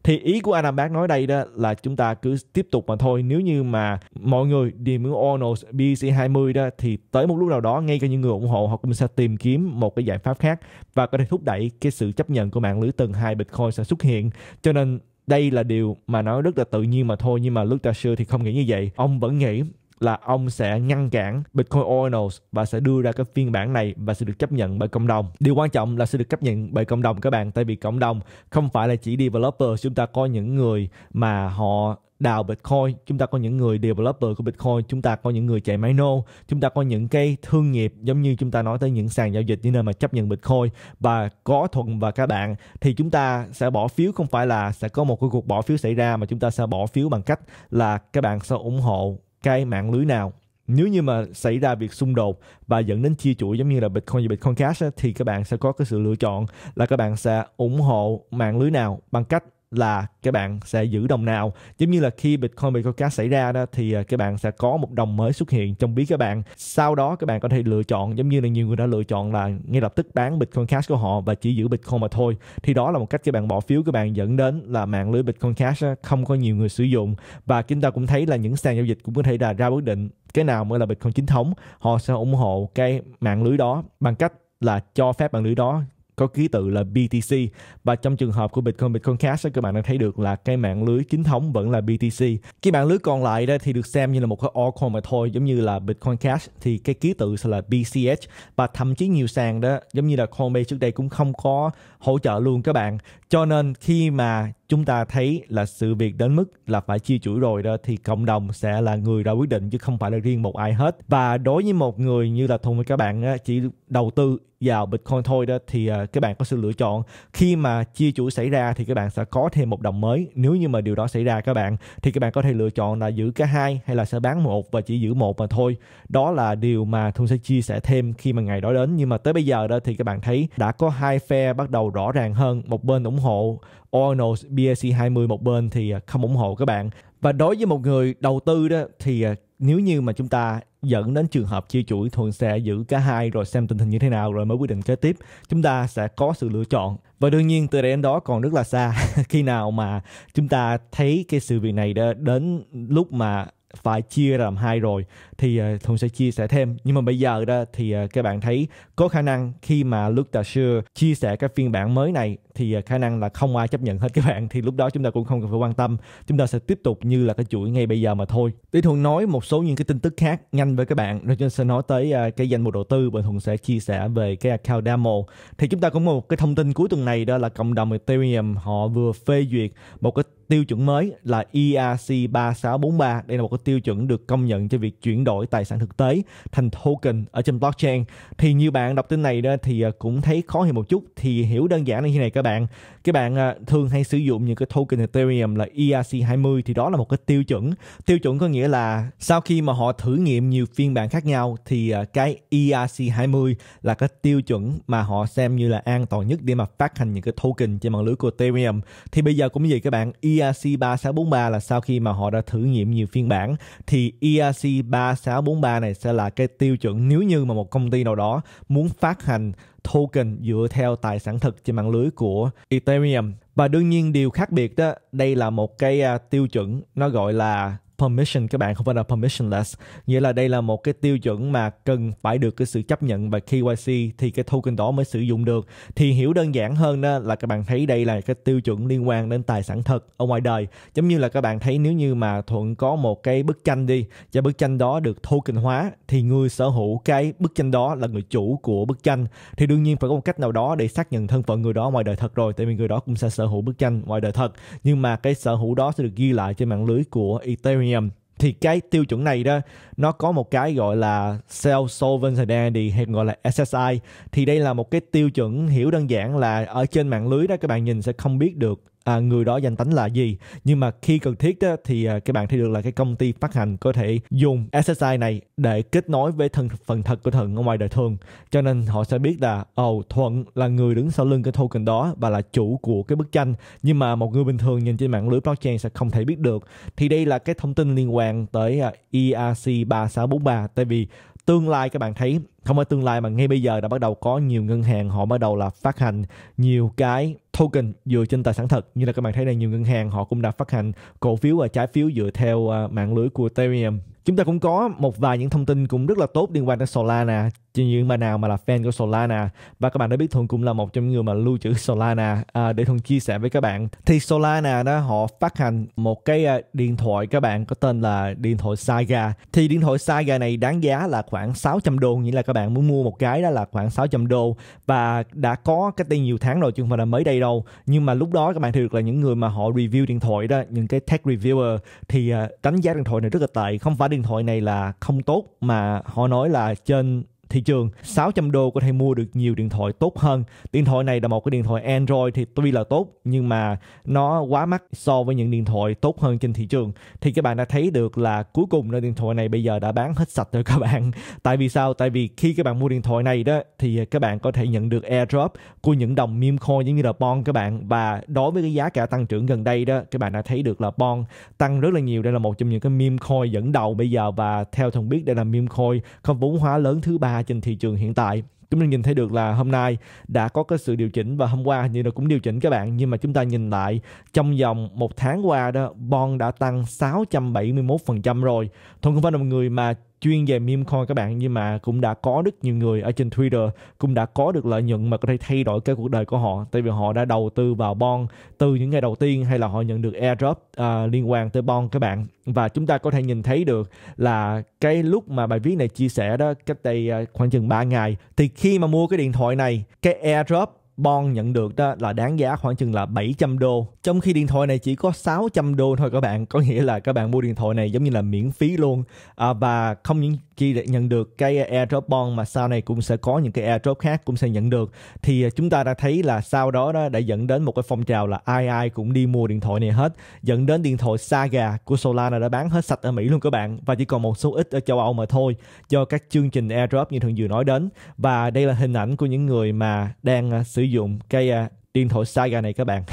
thì ý của Adam Bác nói đây đó là chúng ta cứ tiếp tục mà thôi nếu như mà mọi người đều muốn Arnold BC20 đó thì tới một lúc nào đó ngay cả những người ủng hộ họ cũng sẽ tìm kiếm một cái giải pháp khác và có thể thúc đẩy cái sự chấp nhận của mạng lưới tầng hai Bitcoin sẽ xuất hiện cho nên đây là điều mà nó rất là tự nhiên mà thôi nhưng mà Luther thì không nghĩ như vậy ông vẫn nghĩ là ông sẽ ngăn cản Bitcoin Ordinals và sẽ đưa ra cái phiên bản này và sẽ được chấp nhận bởi cộng đồng. Điều quan trọng là sẽ được chấp nhận bởi cộng đồng các bạn tại vì cộng đồng không phải là chỉ developer chúng ta có những người mà họ đào Bitcoin, chúng ta có những người developer của Bitcoin, chúng ta có những người chạy máy nô, chúng ta có những cái thương nghiệp giống như chúng ta nói tới những sàn giao dịch như nơi mà chấp nhận Bitcoin và có Thuận và các bạn thì chúng ta sẽ bỏ phiếu không phải là sẽ có một cái cuộc bỏ phiếu xảy ra mà chúng ta sẽ bỏ phiếu bằng cách là các bạn sẽ ủng hộ cái mạng lưới nào nếu như mà xảy ra việc xung đột và dẫn đến chia chuỗi giống như là Bitcoin và Bitcoin Cash á, thì các bạn sẽ có cái sự lựa chọn là các bạn sẽ ủng hộ mạng lưới nào bằng cách là các bạn sẽ giữ đồng nào giống như là khi Bitcoin Bitcoin xảy ra đó thì à, các bạn sẽ có một đồng mới xuất hiện trong ví các bạn sau đó các bạn có thể lựa chọn giống như là nhiều người đã lựa chọn là ngay lập tức bán Bitcoin Cash của họ và chỉ giữ Bitcoin mà thôi thì đó là một cách các bạn bỏ phiếu các bạn dẫn đến là mạng lưới Bitcoin Cash không có nhiều người sử dụng và chúng ta cũng thấy là những sàn giao dịch cũng có thể là ra quyết định cái nào mới là Bitcoin chính thống họ sẽ ủng hộ cái mạng lưới đó bằng cách là cho phép mạng lưới đó có ký tự là BTC và trong trường hợp của Bitcoin Bitcoin Cash các bạn đang thấy được là cái mạng lưới chính thống vẫn là BTC cái mạng lưới còn lại đây thì được xem như là một cái altcoin mà thôi giống như là Bitcoin Cash thì cái ký tự sẽ là BCH và thậm chí nhiều sàn đó giống như là Coinbase trước đây cũng không có hỗ trợ luôn các bạn cho nên khi mà chúng ta thấy là sự việc đến mức là phải chia chuỗi rồi đó thì cộng đồng sẽ là người ra quyết định chứ không phải là riêng một ai hết và đối với một người như là thùng với các bạn chỉ đầu tư vào bitcoin thôi đó thì à, các bạn có sự lựa chọn khi mà chia chuỗi xảy ra thì các bạn sẽ có thêm một đồng mới nếu như mà điều đó xảy ra các bạn thì các bạn có thể lựa chọn là giữ cả hai hay là sẽ bán một và chỉ giữ một mà thôi đó là điều mà thùng sẽ chia sẻ thêm khi mà ngày đó đến nhưng mà tới bây giờ đó thì các bạn thấy đã có hai phe bắt đầu rõ ràng hơn một bên ủng ủng hộ Ordinals BAC 20 một bên thì à, không ủng hộ các bạn. Và đối với một người đầu tư đó thì à, nếu như mà chúng ta dẫn đến trường hợp chia chuỗi thuận sẽ giữ cả hai rồi xem tình hình như thế nào rồi mới quyết định kế tiếp chúng ta sẽ có sự lựa chọn và đương nhiên từ đây đến đó còn rất là xa khi nào mà chúng ta thấy cái sự việc này đã đến lúc mà phải chia làm hai rồi thì à, Thuận sẽ chia sẻ thêm nhưng mà bây giờ đó thì các bạn thấy có khả năng khi mà Luke Dasher chia sẻ cái phiên bản mới này thì à, khả năng là không ai chấp nhận hết các bạn thì lúc đó chúng ta cũng không cần phải quan tâm chúng ta sẽ tiếp tục như là cái chuỗi ngay bây giờ mà thôi tí thuận nói một số những cái tin tức khác nhanh với các bạn rồi chúng ta sẽ nói tới à, cái danh mục đầu tư và thuận sẽ chia sẻ về cái account demo thì chúng ta cũng có một cái thông tin cuối tuần này đó là cộng đồng ethereum họ vừa phê duyệt một cái tiêu chuẩn mới là ERC 3643. Đây là một cái tiêu chuẩn được công nhận cho việc chuyển đổi tài sản thực tế thành token ở trên blockchain. Thì như bạn đọc tin này đó thì à, cũng thấy khó hiểu một chút thì hiểu đơn giản như thế này các bạn các bạn à, thường hay sử dụng những cái token Ethereum là ERC20 thì đó là một cái tiêu chuẩn tiêu chuẩn có nghĩa là sau khi mà họ thử nghiệm nhiều phiên bản khác nhau thì à, cái ERC20 là cái tiêu chuẩn mà họ xem như là an toàn nhất để mà phát hành những cái token trên mạng lưới của Ethereum thì bây giờ cũng như vậy các bạn ERC3643 là sau khi mà họ đã thử nghiệm nhiều phiên bản thì ERC3643 này sẽ là cái tiêu chuẩn nếu như mà một công ty nào đó muốn phát hành token dựa theo tài sản thực trên mạng lưới của Ethereum. Và đương nhiên điều khác biệt đó, đây là một cái à, tiêu chuẩn nó gọi là permission các bạn không phải là permissionless nghĩa là đây là một cái tiêu chuẩn mà cần phải được cái sự chấp nhận và KYC thì cái token đó mới sử dụng được thì hiểu đơn giản hơn đó là các bạn thấy đây là cái tiêu chuẩn liên quan đến tài sản thật ở ngoài đời giống như là các bạn thấy nếu như mà thuận có một cái bức tranh đi và bức tranh đó được token hóa thì người sở hữu cái bức tranh đó là người chủ của bức tranh thì đương nhiên phải có một cách nào đó để xác nhận thân phận người đó ngoài đời thật rồi tại vì người đó cũng sẽ sở hữu bức tranh ngoài đời thật nhưng mà cái sở hữu đó sẽ được ghi lại trên mạng lưới của Ethereum premium thì cái tiêu chuẩn này đó nó có một cái gọi là self solvency identity hay gọi là SSI thì đây là một cái tiêu chuẩn hiểu đơn giản là ở trên mạng lưới đó các bạn nhìn sẽ không biết được à, người đó danh tính là gì nhưng mà khi cần thiết á, thì à, các bạn thấy được là cái công ty phát hành có thể dùng SSI này để kết nối với thân phần thật của Thuận ở ngoài đời thường cho nên họ sẽ biết là ồ oh, Thuận là người đứng sau lưng cái token đó và là chủ của cái bức tranh nhưng mà một người bình thường nhìn trên mạng lưới blockchain sẽ không thể biết được thì đây là cái thông tin liên quan tới à, ERC 3643 tại vì tương lai các bạn thấy không phải tương lai mà ngay bây giờ đã bắt đầu có nhiều ngân hàng họ bắt đầu là phát hành nhiều cái token dựa trên tài sản thật như là các bạn thấy là nhiều ngân hàng họ cũng đã phát hành cổ phiếu và trái phiếu dựa theo à, mạng lưới của Ethereum chúng ta cũng có một vài những thông tin cũng rất là tốt liên quan đến Solana Chứ những bạn nào mà là fan của Solana và các bạn đã biết Thuận cũng là một trong những người mà lưu trữ Solana à, để Thuận chia sẻ với các bạn. Thì Solana đó họ phát hành một cái à, điện thoại các bạn có tên là điện thoại Saga. Thì điện thoại Saga này đáng giá là khoảng 600 đô, nghĩa là các bạn muốn mua một cái đó là khoảng 600 đô và đã có cái tiền nhiều tháng rồi chứ không phải là mới đây đâu. Nhưng mà lúc đó các bạn thì được là những người mà họ review điện thoại đó, những cái tech reviewer thì à, đánh giá điện thoại này rất là tệ, không phải điện thoại này là không tốt mà họ nói là trên thị trường 600 đô có thể mua được nhiều điện thoại tốt hơn điện thoại này là một cái điện thoại Android thì tuy là tốt nhưng mà nó quá mắc so với những điện thoại tốt hơn trên thị trường thì các bạn đã thấy được là cuối cùng là điện thoại này bây giờ đã bán hết sạch rồi các bạn tại vì sao tại vì khi các bạn mua điện thoại này đó thì các bạn có thể nhận được airdrop của những đồng meme coin giống như là bon các bạn và đối với cái giá cả tăng trưởng gần đây đó các bạn đã thấy được là bon tăng rất là nhiều đây là một trong những cái meme coin dẫn đầu bây giờ và theo thông biết đây là meme coin có vốn hóa lớn thứ ba trên thị trường hiện tại chúng ta nhìn thấy được là hôm nay đã có cái sự điều chỉnh và hôm qua như là cũng điều chỉnh các bạn nhưng mà chúng ta nhìn lại trong vòng một tháng qua đó Bond đã tăng 671% rồi. Thuận không phải là một người mà chuyên về meme coin các bạn nhưng mà cũng đã có rất nhiều người ở trên Twitter cũng đã có được lợi nhuận mà có thể thay đổi cái cuộc đời của họ tại vì họ đã đầu tư vào bon từ những ngày đầu tiên hay là họ nhận được airdrop uh, liên quan tới bon các bạn và chúng ta có thể nhìn thấy được là cái lúc mà bài viết này chia sẻ đó cách đây à, khoảng chừng 3 ngày thì khi mà mua cái điện thoại này cái airdrop Bon nhận được đó là đáng giá khoảng chừng là 700 đô. Trong khi điện thoại này chỉ có 600 đô thôi các bạn, có nghĩa là các bạn mua điện thoại này giống như là miễn phí luôn. À, và không những chỉ nhận được cái airdrop bon mà sau này cũng sẽ có những cái airdrop khác cũng sẽ nhận được. Thì à, chúng ta đã thấy là sau đó đó đã dẫn đến một cái phong trào là ai ai cũng đi mua điện thoại này hết, dẫn đến điện thoại Saga của Solana đã bán hết sạch ở Mỹ luôn các bạn và chỉ còn một số ít ở châu Âu mà thôi do các chương trình airdrop như thường vừa nói đến. Và đây là hình ảnh của những người mà đang à, sử dụng cái uh, điện thoại Saga này các bạn.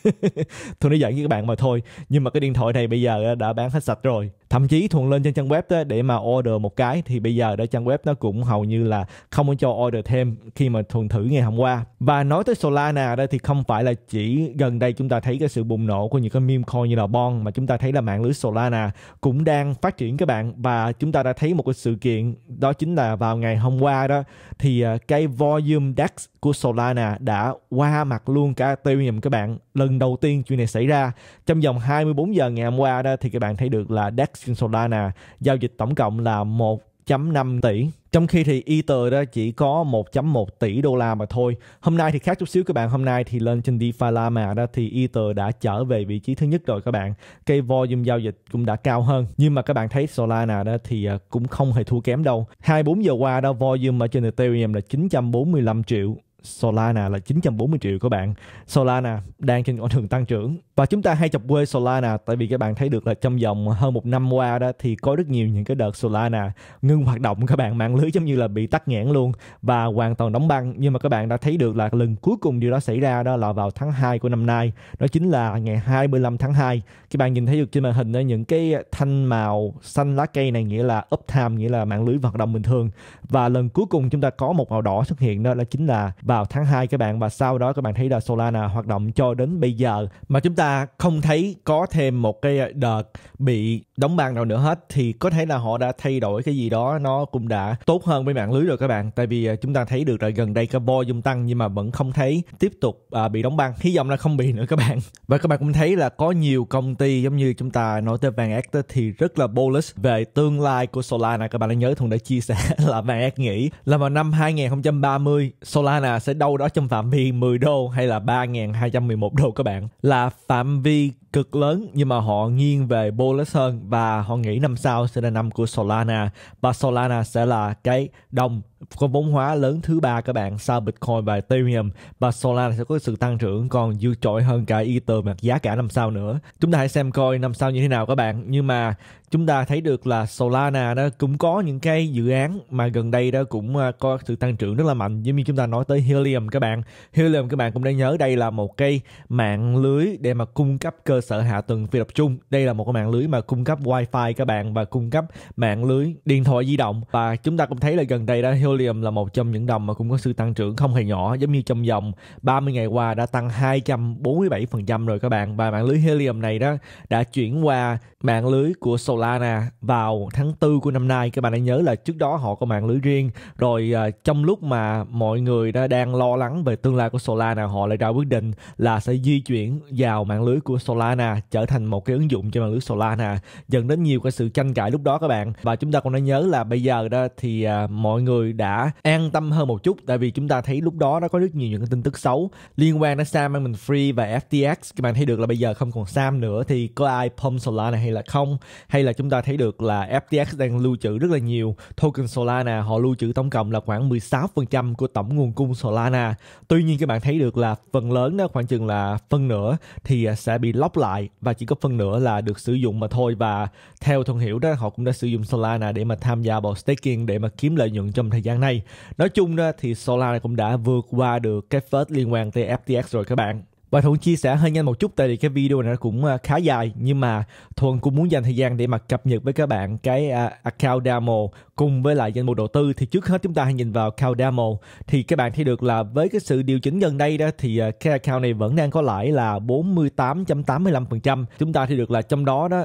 tôi nói giận với các bạn mà thôi, nhưng mà cái điện thoại này bây giờ à, đã bán hết sạch rồi thậm chí thuận lên trên trang web đó, để mà order một cái thì bây giờ đó trang web nó cũng hầu như là không có cho order thêm khi mà thuần thử ngày hôm qua và nói tới Solana đây thì không phải là chỉ gần đây chúng ta thấy cái sự bùng nổ của những cái meme coin như là Bon mà chúng ta thấy là mạng lưới Solana cũng đang phát triển các bạn và chúng ta đã thấy một cái sự kiện đó chính là vào ngày hôm qua đó thì à, cái volume DEX của Solana đã qua mặt luôn cả Ethereum các bạn lần đầu tiên chuyện này xảy ra trong vòng 24 giờ ngày hôm qua đó thì các bạn thấy được là DEX trên Solana, giao dịch tổng cộng là 1.5 tỷ. Trong khi thì Ether đó chỉ có 1.1 tỷ đô la mà thôi. Hôm nay thì khác chút xíu các bạn, hôm nay thì lên trên DeFi Lama đó thì Ether đã trở về vị trí thứ nhất rồi các bạn. Cây volume giao dịch cũng đã cao hơn. Nhưng mà các bạn thấy Solana đó thì à, cũng không hề thua kém đâu. 24 giờ qua đó volume ở trên Ethereum là 945 triệu, Solana là 940 triệu các bạn. Solana đang trên con đường tăng trưởng và chúng ta hay chọc quê Solana tại vì các bạn thấy được là trong vòng hơn một năm qua đó thì có rất nhiều những cái đợt Solana ngưng hoạt động các bạn mạng lưới giống như là bị tắt nghẽn luôn và hoàn toàn đóng băng nhưng mà các bạn đã thấy được là lần cuối cùng điều đó xảy ra đó là vào tháng 2 của năm nay đó chính là ngày 25 tháng 2 các bạn nhìn thấy được trên màn hình đó những cái thanh màu xanh lá cây này nghĩa là uptime nghĩa là mạng lưới hoạt động bình thường và lần cuối cùng chúng ta có một màu đỏ xuất hiện đó là chính là vào tháng 2 các bạn và sau đó các bạn thấy là Solana hoạt động cho đến bây giờ mà chúng ta không thấy có thêm một cái ờ, đợt bị đóng băng nào nữa hết thì có thể là họ đã thay đổi cái gì đó nó cũng đã tốt hơn với mạng lưới rồi các bạn tại vì ờ, chúng ta thấy được là gần đây cái volume tăng nhưng mà vẫn không thấy tiếp tục ờ, bị đóng băng hy vọng là không bị nữa các bạn và các bạn cũng thấy là có nhiều công ty giống như chúng ta nói tới vàng Act thì rất là bullish về tương lai của Solana các bạn đã nhớ thùng đã chia sẻ là vàng Act nghĩ là vào năm 2030 Solana sẽ đâu đó trong phạm vi 10 đô hay là 3.211 đô các bạn là phạm phạm vi cực lớn nhưng mà họ nghiêng về bullish hơn và họ nghĩ năm sau sẽ là năm của Solana và Solana sẽ là cái đồng con vốn hóa lớn thứ ba các bạn sau Bitcoin và Ethereum và Solana sẽ có sự tăng trưởng còn dữ trội hơn cả Ether mặt giá cả năm sau nữa. Chúng ta hãy xem coi năm sau như thế nào các bạn. Nhưng mà chúng ta thấy được là Solana đó cũng có những cái dự án mà gần đây đó cũng à, có sự tăng trưởng rất là mạnh. Giống như chúng ta nói tới Helium các bạn. Helium các bạn cũng đã nhớ đây là một cái mạng lưới để mà cung cấp cơ sở hạ tầng phi tập trung. Đây là một cái mạng lưới mà cung cấp wifi các bạn và cung cấp mạng lưới điện thoại di động và chúng ta cũng thấy là gần đây đó Helium là một trong những đồng mà cũng có sự tăng trưởng không hề nhỏ, giống như trong vòng 30 ngày qua đã tăng 247% rồi các bạn. Và mạng lưới Helium này đó đã chuyển qua mạng lưới của Solana vào tháng 4 của năm nay. Các bạn hãy nhớ là trước đó họ có mạng lưới riêng. Rồi à, trong lúc mà mọi người đã đang lo lắng về tương lai của Solana, họ lại ra quyết định là sẽ di chuyển vào mạng lưới của Solana trở thành một cái ứng dụng cho mạng lưới Solana dẫn đến nhiều cái sự tranh cãi lúc đó các bạn. Và chúng ta cũng đã nhớ là bây giờ đó thì à, mọi người đã an tâm hơn một chút tại vì chúng ta thấy lúc đó nó có rất nhiều những tin tức xấu liên quan đến Sam Bankman Free và FTX các bạn thấy được là bây giờ không còn Sam nữa thì có ai pump Solana hay là không hay là chúng ta thấy được là FTX đang lưu trữ rất là nhiều token Solana họ lưu trữ tổng cộng là khoảng 16% của tổng nguồn cung Solana tuy nhiên các bạn thấy được là phần lớn đó khoảng chừng là phân nửa thì à, sẽ bị lock lại và chỉ có phân nửa là được sử dụng mà thôi và theo thông hiểu đó họ cũng đã sử dụng Solana để mà tham gia vào staking để mà kiếm lợi nhuận trong thời gian gian này. Nói chung thì Solana cũng đã vượt qua được cái phết liên quan tới FTX rồi các bạn. Và Thuận chia sẻ hơi nhanh một chút tại vì cái video này nó cũng à, khá dài nhưng mà Thuận cũng muốn dành thời gian để mà cập nhật với các bạn cái à, account demo cùng với lại danh mục đầu tư thì trước hết chúng ta hãy nhìn vào account demo thì các bạn thấy được là với cái sự điều chỉnh gần đây đó thì à, cái account này vẫn đang có lãi là 48.85% chúng ta thấy được là trong đó đó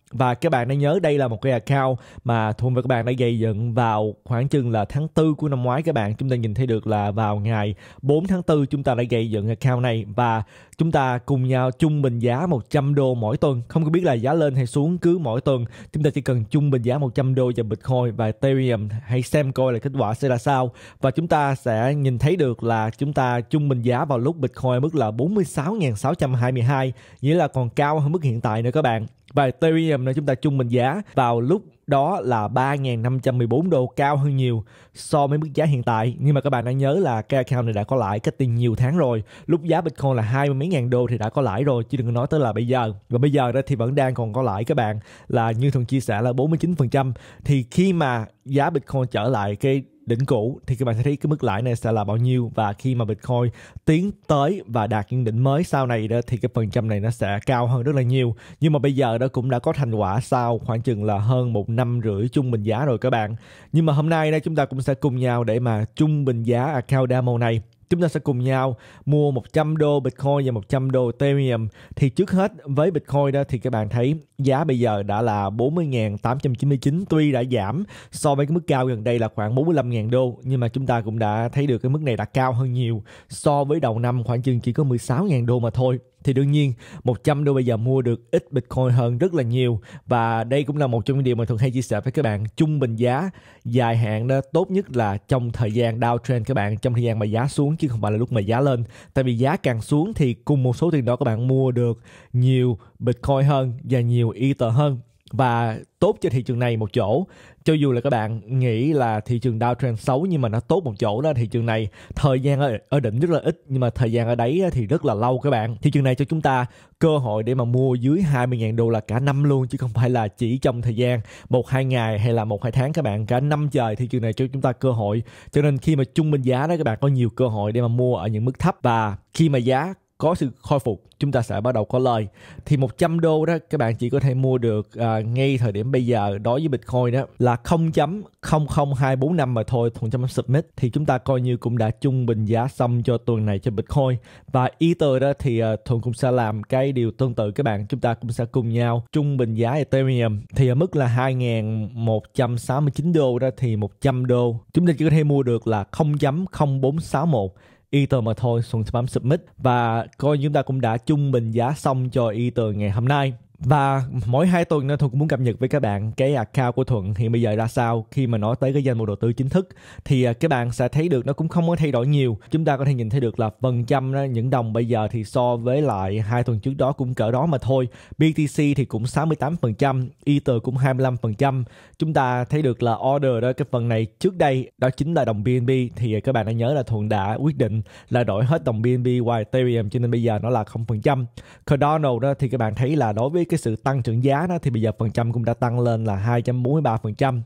và các bạn đã nhớ đây là một cái account mà Thuận và các bạn đã gây dựng vào khoảng chừng là tháng 4 của năm ngoái các bạn. Chúng ta nhìn thấy được là vào ngày 4 tháng 4 chúng ta đã gây dựng account này và chúng ta cùng nhau trung bình giá 100 đô mỗi tuần. Không có biết là giá lên hay xuống cứ mỗi tuần. Chúng ta chỉ cần trung bình giá 100 đô cho Bitcoin và Ethereum hãy xem coi là kết quả sẽ là sao. Và chúng ta sẽ nhìn thấy được là chúng ta trung bình giá vào lúc Bitcoin mức là 46.622 nghĩa là còn cao hơn mức hiện tại nữa các bạn và Ethereum này chúng ta chung mệnh giá vào lúc đó là 3.514 đô cao hơn nhiều so với mức giá hiện tại nhưng mà các bạn đã nhớ là cái account này đã có lãi cách tiền nhiều tháng rồi lúc giá Bitcoin là hai mươi mấy ngàn đô thì đã có lãi rồi chứ đừng nói tới là bây giờ và bây giờ đó thì vẫn đang còn có lãi các bạn là như thường chia sẻ là 49% thì khi mà giá Bitcoin trở lại cái đỉnh cũ thì các bạn sẽ thấy cái mức lãi này sẽ là bao nhiêu và khi mà Bitcoin tiến tới và đạt những đỉnh mới sau này đó thì cái phần trăm này nó sẽ cao hơn rất là nhiều nhưng mà bây giờ đó cũng đã có thành quả sau khoảng chừng là hơn một năm rưỡi trung bình giá rồi các bạn nhưng mà hôm nay đây chúng ta cũng sẽ cùng nhau để mà trung bình giá account demo này chúng ta sẽ cùng nhau mua 100 đô Bitcoin và 100 đô Ethereum thì trước hết với Bitcoin đó thì các bạn thấy giá bây giờ đã là 40.899 tuy đã giảm so với cái mức cao gần đây là khoảng 45.000 đô nhưng mà chúng ta cũng đã thấy được cái mức này đã cao hơn nhiều so với đầu năm khoảng chừng chỉ có 16.000 đô mà thôi thì đương nhiên 100 đô bây giờ mua được ít Bitcoin hơn rất là nhiều và đây cũng là một trong những điều mà thường hay chia sẻ với các bạn trung bình giá dài hạn đó tốt nhất là trong thời gian downtrend các bạn trong thời gian mà giá xuống chứ không phải là lúc mà giá lên tại vì giá càng xuống thì cùng một số tiền đó các bạn mua được nhiều Bitcoin hơn và nhiều Ether hơn và tốt cho thị trường này một chỗ cho dù là các bạn nghĩ là thị trường downtrend xấu nhưng mà nó tốt một chỗ đó thị trường này thời gian ở, ở đỉnh rất là ít nhưng mà thời gian ở đấy thì rất là lâu các bạn thị trường này cho chúng ta cơ hội để mà mua dưới 20.000 đô là cả năm luôn chứ không phải là chỉ trong thời gian một hai ngày hay là một hai tháng các bạn cả năm trời thị trường này cho chúng ta cơ hội cho nên khi mà trung bình giá đó các bạn có nhiều cơ hội để mà mua ở những mức thấp và khi mà giá có sự khôi phục chúng ta sẽ bắt đầu có lời thì 100 đô đó các bạn chỉ có thể mua được à, ngay thời điểm bây giờ đối với Bitcoin đó là 0.00245 mà thôi thuận chấm submit thì chúng ta coi như cũng đã trung bình giá xong cho tuần này cho Bitcoin và Ether đó thì à, thuận cũng sẽ làm cái điều tương tự các bạn chúng ta cũng sẽ cùng nhau trung bình giá Ethereum thì ở mức là 2.169 đô đó thì 100 đô chúng ta chỉ có thể mua được là 0.0461 Ether mà thôi xuống spam submit và coi chúng ta cũng đã chung bình giá xong cho Ether ngày hôm nay và mỗi hai tuần nên thuận cũng muốn cập nhật với các bạn cái account của thuận hiện bây giờ ra sao khi mà nói tới cái danh mục đầu tư chính thức thì à, các bạn sẽ thấy được nó cũng không có thay đổi nhiều chúng ta có thể nhìn thấy được là phần trăm những đồng bây giờ thì so với lại hai tuần trước đó cũng cỡ đó mà thôi BTC thì cũng 68% Ether cũng 25% chúng ta thấy được là order đó cái phần này trước đây đó chính là đồng BNB thì à, các bạn đã nhớ là thuận đã quyết định là đổi hết đồng BNB qua Ethereum cho nên bây giờ nó là không phần trăm Cardano đó thì các bạn thấy là đối với cái sự tăng trưởng giá đó thì bây giờ phần trăm cũng đã tăng lên là 243%.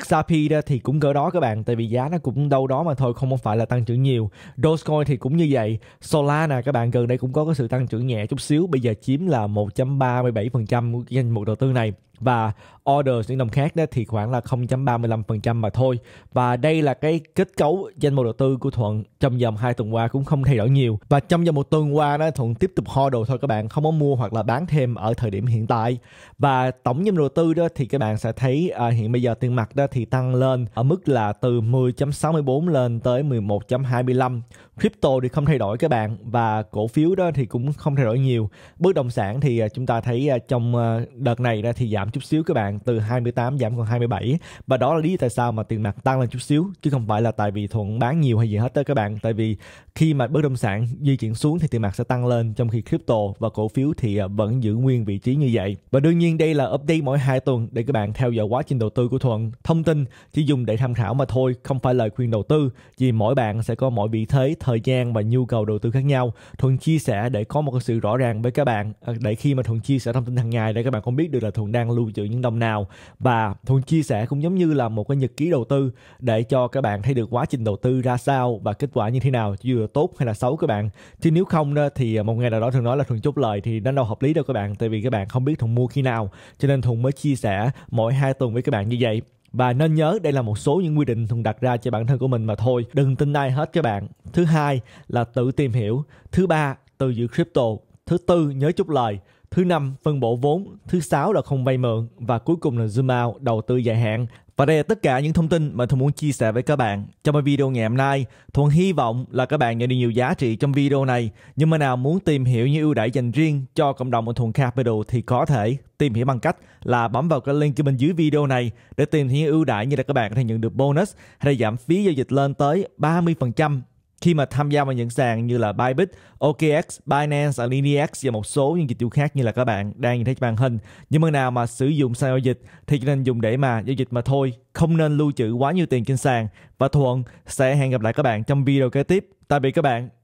XRP đó thì cũng cỡ đó các bạn tại vì giá nó cũng đâu đó mà thôi không phải là tăng trưởng nhiều. Dogecoin thì cũng như vậy. Solana các bạn gần đây cũng có cái sự tăng trưởng nhẹ chút xíu bây giờ chiếm là 1.37% của danh mục đầu tư này và order những đồng khác đó thì khoảng là 0.35% mà thôi và đây là cái kết cấu danh mục đầu tư của Thuận trong vòng hai tuần qua cũng không thay đổi nhiều và trong vòng một tuần qua đó Thuận tiếp tục ho đồ thôi các bạn không có mua hoặc là bán thêm ở thời điểm hiện tại và tổng danh mục đầu tư đó thì các bạn sẽ thấy à, hiện bây giờ tiền mặt đó thì tăng lên ở mức là từ 10.64 lên tới 11.25 crypto thì không thay đổi các bạn và cổ phiếu đó thì cũng không thay đổi nhiều bất động sản thì à, chúng ta thấy à, trong à, đợt này đó thì giảm giảm chút xíu các bạn từ 28 giảm còn 27 và đó là lý do tại sao mà tiền mặt tăng lên chút xíu chứ không phải là tại vì thuận bán nhiều hay gì hết đó các bạn tại vì khi mà bất động sản di chuyển xuống thì tiền mặt sẽ tăng lên trong khi crypto và cổ phiếu thì à, vẫn giữ nguyên vị trí như vậy và đương nhiên đây là update mỗi hai tuần để các bạn theo dõi quá trình đầu tư của thuận thông tin chỉ dùng để tham khảo mà thôi không phải lời khuyên đầu tư vì mỗi bạn sẽ có mỗi vị thế thời gian và nhu cầu đầu tư khác nhau thuận chia sẻ để có một sự rõ ràng với các bạn à, để khi mà thuận chia sẻ thông tin hàng ngày để các bạn cũng biết được là thuận đang lưu trữ những đồng nào và thuận chia sẻ cũng giống như là một cái nhật ký đầu tư để cho các bạn thấy được quá trình đầu tư ra sao và kết quả như thế nào vừa tốt hay là xấu các bạn chứ nếu không đó, thì một ngày nào đó thường nói là thường chốt lời thì nó đâu hợp lý đâu các bạn tại vì các bạn không biết thuận mua khi nào cho nên thuận mới chia sẻ mỗi hai tuần với các bạn như vậy và nên nhớ đây là một số những quy định thuận đặt ra cho bản thân của mình mà thôi đừng tin ai hết các bạn thứ hai là tự tìm hiểu thứ ba từ giữ crypto thứ tư nhớ chút lời Thứ năm, phân bổ vốn. Thứ sáu là không vay mượn. Và cuối cùng là zoom out, đầu tư dài hạn. Và đây là tất cả những thông tin mà tôi muốn chia sẻ với các bạn trong video ngày hôm nay. Thuận hy vọng là các bạn nhận được nhiều giá trị trong video này. Nhưng mà nào muốn tìm hiểu những ưu đãi dành riêng cho cộng đồng ở Thuận Capital thì có thể tìm hiểu bằng cách là bấm vào cái link bên dưới video này để tìm hiểu những ưu đãi như là các bạn có thể nhận được bonus hay là giảm phí giao dịch lên tới 30% khi mà tham gia vào những sàn như là Bybit, OKX, Binance, AlineX và một số những dịch vụ khác như là các bạn đang nhìn thấy trên màn hình. Nhưng mà nào mà sử dụng sàn giao dịch thì chỉ nên dùng để mà giao dịch mà thôi, không nên lưu trữ quá nhiều tiền trên sàn. Và Thuận sẽ hẹn gặp lại các bạn trong video kế tiếp. Tạm biệt các bạn.